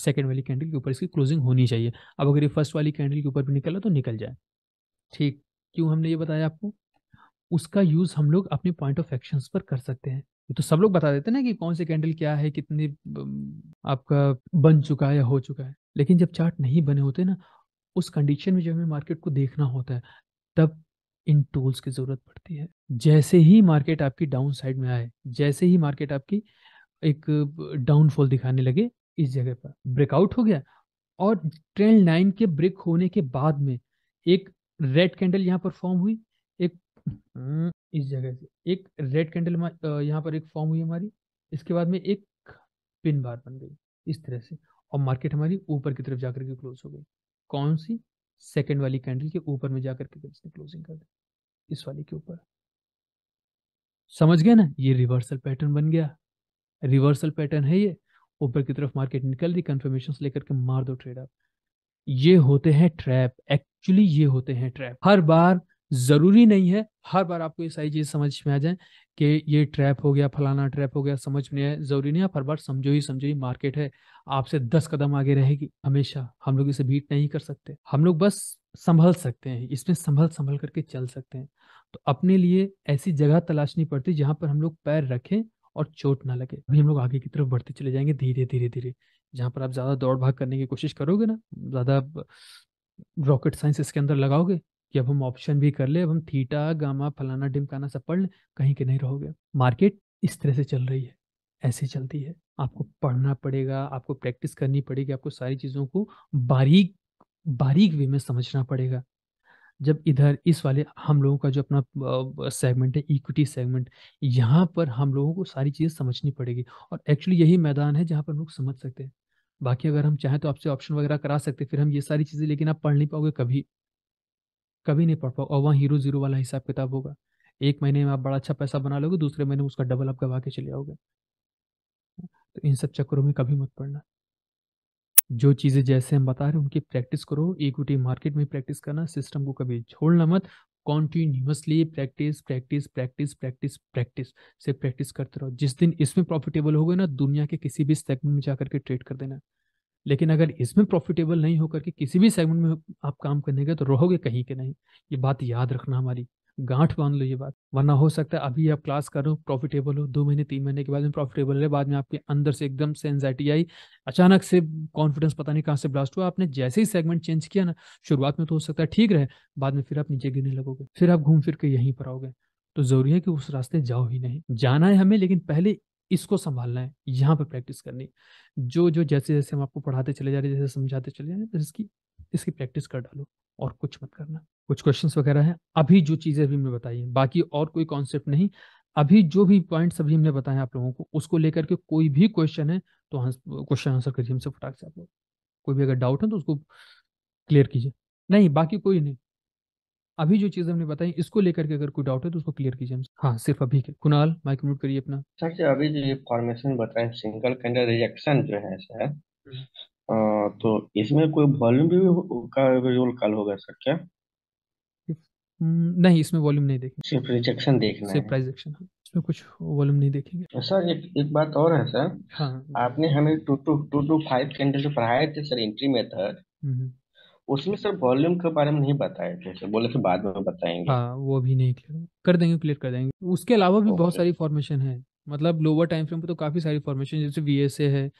second वाली कैंडल के ऊपर इसकी क्लोजिंग होनी चाहिए अब अगर ये फर्स्ट वाली कैंडल के ऊपर भी निकला तो निकल जाए ठीक क्यों हमने ये बताया आपको उसका यूज हम लोग अपने पॉइंट ऑफ एक्शन पर कर सकते हैं तो सब लोग बता देते हैं ना कि कौन से कैंडल क्या है कितने आपका बन चुका है या हो चुका है लेकिन जब चार्ट नहीं बने होते ना उस कंडीशन में जब हमें मार्केट को देखना होता है तब इन टूल्स की ज़रूरत पड़ती है जैसे ही मार्केट आपकी डाउन साइड में आए जैसे ही मार्केट आपकी एक डाउनफॉल दिखाने लगे इस जगह पर ब्रेकआउट हो गया और ट्रेंड लाइन के ब्रेक होने के बाद में एक रेड कैंडल यहाँ पर फॉर्म हुई एक हम्म, इस जगह से एक रेड कैंडल यहाँ पर एक फॉर्म हुई हमारी इसके बाद में एक पिन बार बन गई इस तरह से और मार्केट हमारी ऊपर की तरफ जाकर के क्लोज हो गई कौन सी सेकेंड वाली कैंडल के ऊपर में जाकर के इसने क्लोजिंग कर दी इस वाले के ऊपर समझ गया ना ये रिवर्सल पैटर्न बन गया रिवर्सल पैटर्न है ये ऊपर की तरफ मार्केट निकल रही कंफर्मेशन लेकर के मार दो ट्रेड आप ये होते हैं ट्रैप एक्चुअली ये होते हैं ट्रैप हर बार ज़रूरी नहीं है हर बार आपको ये सारी चीज़ समझ में आ जाए कि ये ट्रैप हो गया फलाना ट्रैप हो गया समझ में आए ज़रूरी नहीं है हर बार समझो ही समझो ही मार्केट है आपसे दस कदम आगे रहेगी हमेशा हम लोग इसे बीट नहीं कर सकते हम लोग बस संभल सकते हैं इसमें संभल संभल करके चल सकते हैं तो अपने लिए ऐसी जगह तलाशनी पड़ती है जहाँ पर हम लोग पैर रखें और चोट ना लगे अभी हम लोग आगे की तरफ बढ़ते चले जाएंगे धीरे धीरे धीरे जहाँ पर आप ज़्यादा दौड़ भाग करने की कोशिश करोगे ना ज़्यादा रॉकेट साइंस इसके अंदर लगाओगे कि अब हम ऑप्शन भी कर ले अब हम थीटा गामा फलाना डिमकाना सब पढ़ लें कहीं के नहीं रहोगे मार्केट इस तरह से चल रही है ऐसे चलती है आपको पढ़ना पड़ेगा आपको प्रैक्टिस करनी पड़ेगी आपको सारी चीज़ों को बारीक बारीक वे में समझना पड़ेगा जब इधर इस वाले हम लोगों का जो अपना सेगमेंट है इक्विटी सेगमेंट यहाँ पर हम लोगों को सारी चीज़ें समझनी पड़ेगी और एक्चुअली यही मैदान है जहाँ पर लोग समझ सकते हैं बाकी अगर हम चाहें तो आपसे ऑप्शन वगैरह करा सकते हैं फिर हम ये सारी चीज़ें लेकिन आप पढ़ नहीं पाओगे कभी कभी नहीं पढ़ पाओ और वहाँ हीरो जीरो वाला हिसाब किताब होगा एक महीने में आप बड़ा अच्छा पैसा बना लोगे दूसरे महीने में उसका डबल आप गवा के चले आओगे तो इन सब चक्करों में कभी मत पड़ना जो चीज़ें जैसे हम बता रहे हैं उनकी प्रैक्टिस करो इक्विटी मार्केट में प्रैक्टिस करना सिस्टम को कभी छोड़ना मत continuously practice practice practice practice practice से प्रैक्टिस करते रहो जिस दिन इसमें प्रॉफिटेबल हो गए ना दुनिया के किसी भी सेगमेंट में जाकर के ट्रेड कर देना लेकिन अगर इसमें प्रॉफिटेबल नहीं होकर के किसी भी सेगमेंट में आप काम करने गए तो रहोगे कहीं के नहीं ये बात याद रखना हमारी गांठ बांध लो ये बात वरना हो सकता है अभी आप क्लास करो प्रॉफिटेबल हो दो महीने तीन महीने के बाद में प्रॉफिटेबल रहे बाद में आपके अंदर से एकदम से एनजाइटी आई अचानक से कॉन्फिडेंस पता नहीं कहाँ से ब्लास्ट हुआ आपने जैसे ही सेगमेंट चेंज किया ना शुरुआत में तो हो सकता है ठीक रहे बाद में फिर आप नीचे गिरने लगोगे फिर आप घूम फिर के यहीं पर आओगे तो जरूरी है कि उस रास्ते जाओ ही नहीं जाना है हमें लेकिन पहले इसको संभालना है यहाँ पर प्रैक्टिस करनी जो जो जैसे जैसे हम आपको पढ़ाते चले जा रहे जैसे समझाते चले जा रहे तो इसकी इसकी प्रैक्टिस कर डालो और कुछ मत करना कुछ क्वेश्चंस वगैरह हैं अभी जो चीज़ें अभी हमने बताई हैं बाकी और कोई कॉन्सेप्ट नहीं अभी जो भी पॉइंट्स अभी हमने बताए आप लोगों को उसको लेकर के कोई भी क्वेश्चन है तो क्वेश्चन आंसर करिए हमसे फटाक से आप लोग कोई भी अगर डाउट है तो उसको क्लियर कीजिए नहीं बाकी कोई नहीं अभी जो चीज़ हमने बताई इसको लेकर के अगर कोई डाउट है तो उसको क्लियर कीजिए हमसे हाँ सिर्फ अभी के कुणाल माइक म्यूट करिए अपना सर जी अभी जो ये फॉर्मेशन बताएं सिंगल कैंडल रिजेक्शन जो है सर हम्म। तो इसमें कोई वॉल्यूम भी का रोल कल होगा सर क्या हम्म, नहीं इसमें वॉल्यूम नहीं देखेंगे सिर्फ रिजेक्शन देखना सिर्फ रिजेक्शन हाँ। इसमें कुछ वॉल्यूम नहीं देखेंगे सर एक एक बात और है सर हाँ आपने हमें two two two two five candle जो पढ़ाए थे सर एंट्री हम्म, मेथड उसमें सर वॉल्यूम के बारे में नहीं बताए थे सर बोले थे बाद में बताएंगे हाँ वो भी नहीं क्लियर कर देंगे क्लियर कर देंगे उसके अलावा भी बहुत सारी फॉर्मेशन है मतलब लोअर टाइम फ्रेम पे तो काफ़ी सारी फॉर्मेशन जैसे वी है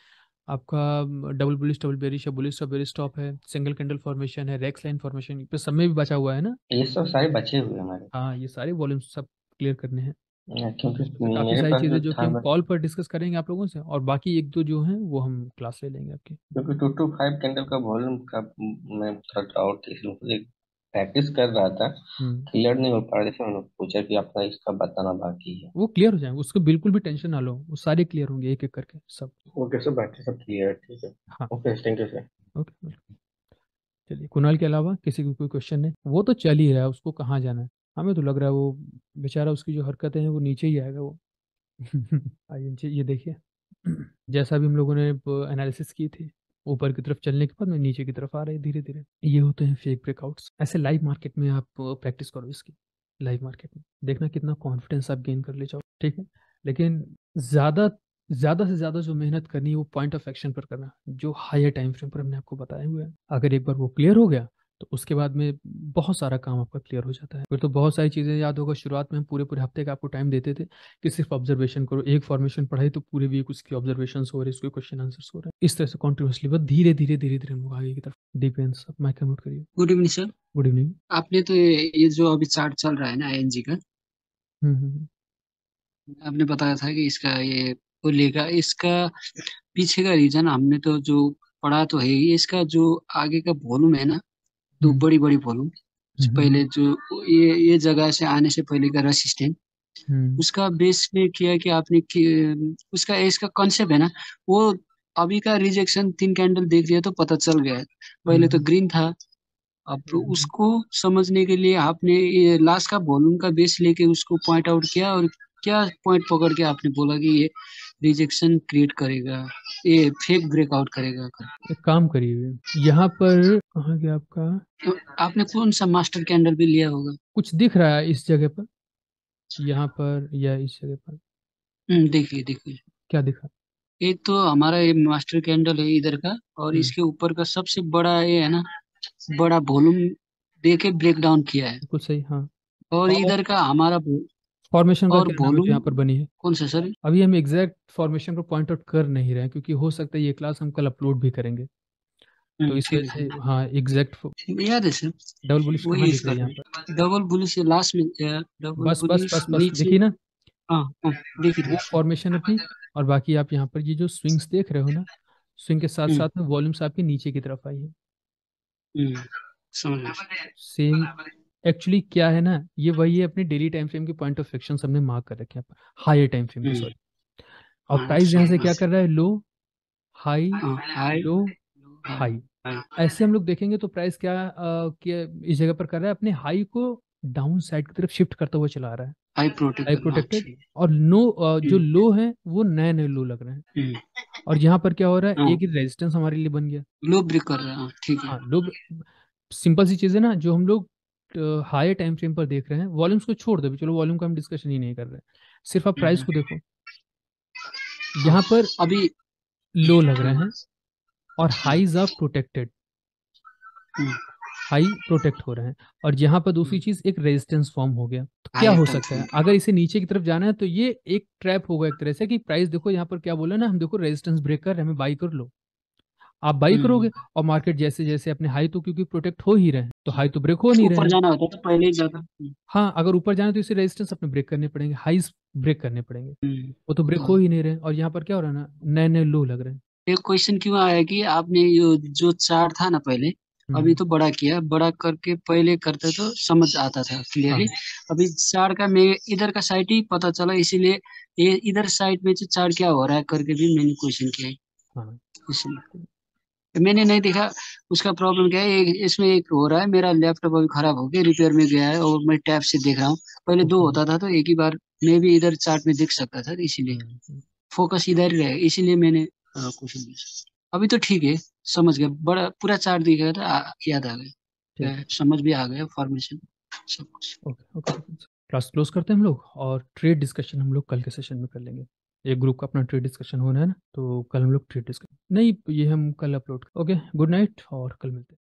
आपका डबल बुलिस डबल बेरिश या बुलिस और बेरिश है सिंगल कैंडल फॉर्मेशन है रेक्स लाइन फॉर्मेशन पे सब में भी बचा हुआ है ना ये सब सारे बचे हुए हमारे हाँ ये सारे वॉल्यूम सब क्लियर करने हैं तो काफी सारी चीजें तो जो कि हम कॉल पर डिस्कस करेंगे आप लोगों से और बाकी एक दो जो हैं वो हम क्लास ले लेंगे आपके क्योंकि टू टू फाइव कैंडल का वॉल्यूम का मैं थोड़ा डाउट प्रैक्टिस कर रहा था क्लियर हम्म। नहीं हो पा रही थी उन्होंने पूछा कि आपका इसका बताना बाकी है वो क्लियर हो जाएंगे उसको बिल्कुल भी टेंशन ना लो वो सारे क्लियर होंगे एक एक करके सब ओके सर बाकी सब क्लियर ठीक है okay thank you sir okay चलिए कुणाल के अलावा किसी को कोई क्वेश्चन है वो तो चल ही रहा है उसको कहाँ जाना है हमें हाँ, तो लग रहा है वो बेचारा उसकी जो हरकतें हैं वो नीचे ही आएगा वो *laughs* आइए नीचे ये देखिए जैसा भी हम लोगों ने एनालिसिस की थी ऊपर की तरफ चलने के बाद में नीचे की तरफ आ रही धीरे धीरे ये होते हैं फेक ब्रेकआउट्स ऐसे लाइव मार्केट में आप प्रैक्टिस करो इसकी लाइव मार्केट में देखना कितना कॉन्फिडेंस आप गेन कर ले जाओ ठीक है लेकिन ज़्यादा ज़्यादा से ज़्यादा जो मेहनत करनी है वो पॉइंट ऑफ एक्शन पर करना जो हायर टाइम फ्रेम पर हमने आपको बताया हुआ है अगर एक बार वो क्लियर हो गया तो उसके बाद में बहुत सारा काम आपका क्लियर हो जाता है फिर तो बहुत सारी चीज़ें याद होगा शुरुआत में हम पूरे पूरे हफ्ते का आपको टाइम देते थे कि सिर्फ ऑब्जर्वेशन करो एक फॉर्मेशन पढ़ाई तो पूरे वीक उसकी ऑब्जर्वेशन हो रहे है उसके क्वेश्चन आंसर हो रहे हैं इस तरह से कॉन्टिन्यूसली बस धीरे धीरे धीरे धीरे हम लोग आगे की तरफ डिपेंड्स माइक नोट करिए good evening sir good evening आपने तो ये जो अभी चार्ट चल रहा है ना आई का हम्म, हम्म, हम्म। आपने बताया था कि इसका ये लेगा इसका पीछे का रीजन हमने तो जो पढ़ा तो है इसका जो आगे का वॉल्यूम है ना दो बड़ी बड़ी भोलूम पहले जो ये ये जगह से आने से पहले का रेसिस्टेंट हम्म। उसका बेस पे किया कि आपने कि, उसका इसका कॉन्सेप्ट है ना वो अभी का रिजेक्शन तीन कैंडल देख लिया तो पता चल गया पहले तो ग्रीन हम्म। था अब हम्म, उसको समझने के लिए आपने लास्ट का वॉल्यूम का बेस लेके उसको पॉइंट आउट किया और क्या पॉइंट पकड़ के आपने बोला कि ये रिजेक्शन क्रिएट करेगा ये फेक ब्रेकआउट करेगा एक काम करिए यहाँ पर कहा गया आपका तो आपने कौन सा मास्टर कैंडल भी लिया होगा कुछ दिख रहा है इस जगह पर यहाँ पर या इस जगह पर हम्म, देखिए देखिए क्या दिखा ये तो हमारा ये मास्टर कैंडल है इधर का और हम्म। इसके ऊपर का सबसे बड़ा ये है ना बड़ा वॉल्यूम देके के ब्रेक डाउन किया है कुछ सही हाँ और इधर का हमारा फॉर्मेशन का क्या नाम यहाँ पर बनी है कौन सा सर अभी हम एग्जैक्ट फॉर्मेशन को पॉइंट आउट कर नहीं रहे हैं क्योंकि हो सकता है ये क्लास हम कल अपलोड भी करेंगे तो इस ठीक वजह से अच्छा। हाँ एग्जैक्ट याद है सर डबल बुलिस कहाँ लिख इसका रहे यहाँ पर डबल बुलिश लास्ट में बस बस बस बस देखिए ना हाँ फॉर्मेशन हाँ, अपनी और बाकी आप यहाँ पर ये जो स्विंग्स देख रहे हो ना स्विंग के साथ हम्म। साथ में वॉल्यूम्स आपके नीचे की तरफ आई है हम्म, समझ सेम एक्चुअली क्या है ना ये वही है अपने डेली टाइम फ्रेम के पॉइंट ऑफ फ्रिक्शन हमने मार्क कर रखे हैं हायर टाइम फ्रेम के हम्म। सॉरी और हाँ, प्राइस यहाँ से क्या कर रहा है लो हाई हाँ, लो हाई हाँ, ऐसे हम लोग देखेंगे तो प्राइस क्या इस जगह पर कर रहा है अपने हाई को डाउन साइड की तरफ शिफ्ट करता हुआ चला रहा है हाई प्रोटेक्टेड और नो जो हम्म। लो है वो नए नए लो लग रहे हैं हम्म। और यहाँ पर क्या हो रहा है एक ही रेजिस्टेंस हमारे लिए बन गया लो ब्रेक कर रहा है ठीक है लो सिंपल सी चीज है ना जो हम लोग हायर टाइम फ्रेम पर देख रहे हैं वॉल्यूम्स को छोड़ दो चलो वॉल्यूम का हम डिस्कशन ही नहीं कर रहे सिर्फ आप हम्म, प्राइस हम्म, को हम्म। देखो यहाँ पर अभी लो लग रहे हैं और highs are protected high protect हो रहे हैं और यहाँ पर दूसरी चीज एक रेजिस्टेंस फॉर्म हो गया तो क्या हो सकता है अगर इसे नीचे की तरफ जाना है तो ये एक ट्रैप होगा एक तरह से कि प्राइस देखो यहाँ पर क्या बोला ना हम देखो रेजिस्टेंस ब्रेक कर रहे हैं हमें बाई कर लो आप बाई करोगे हम्म। और मार्केट जैसे जैसे अपने हाई तो क्योंकि प्रोटेक्ट हो ही रहे हैं तो हाई तो ब्रेक हो अच्छा, नहीं रहे जाना होता तो पहले ही जाता हम्म। हाँ अगर ऊपर जाना तो इसे रेजिस्टेंस अपने ब्रेक करने पड़ेंगे हाई ब्रेक करने पड़ेंगे हम्म। वो तो ब्रेक हो हाँ। ही नहीं रहे और यहाँ पर क्या हो रहा है ना नए नए लो लग रहे हैं एक क्वेश्चन क्यों आया कि आपने यो जो चार्ट था ना पहले अभी तो बड़ा किया बड़ा करके पहले करते तो समझ आता था क्लियरली हाँ। अभी चार्ट का मैं इधर का साइड ही पता चला इसीलिए ये इधर साइड में जो चार्ट क्या हो रहा है करके भी मैंने क्वेश्चन किया है हाँ। इसलिए तो मैंने नहीं देखा उसका प्रॉब्लम क्या है इसमें एक हो रहा है मेरा लैपटॉप अभी खराब हो गया रिपेयर में गया है और मैं टैब से देख रहा हूँ पहले दो होता था तो एक ही बार मैं भी इधर चार्ट में देख सकता था इसीलिए फोकस इधर ही रहे इसीलिए मैंने क्वेश्चन अभी तो ठीक है समझ गया बड़ा पूरा चार्ट दिख गया था याद आ गया समझ भी आ गया फॉर्मेशन सब कुछ क्लास क्लोज करते हैं हम लोग और ट्रेड डिस्कशन हम लोग कल के सेशन में कर लेंगे एक ग्रुप का अपना ट्रेड डिस्कशन होना है ना तो कल हम लोग ट्रेड डिस्कशन नहीं ये हम कल अपलोड ओके गुड नाइट और कल मिलते हैं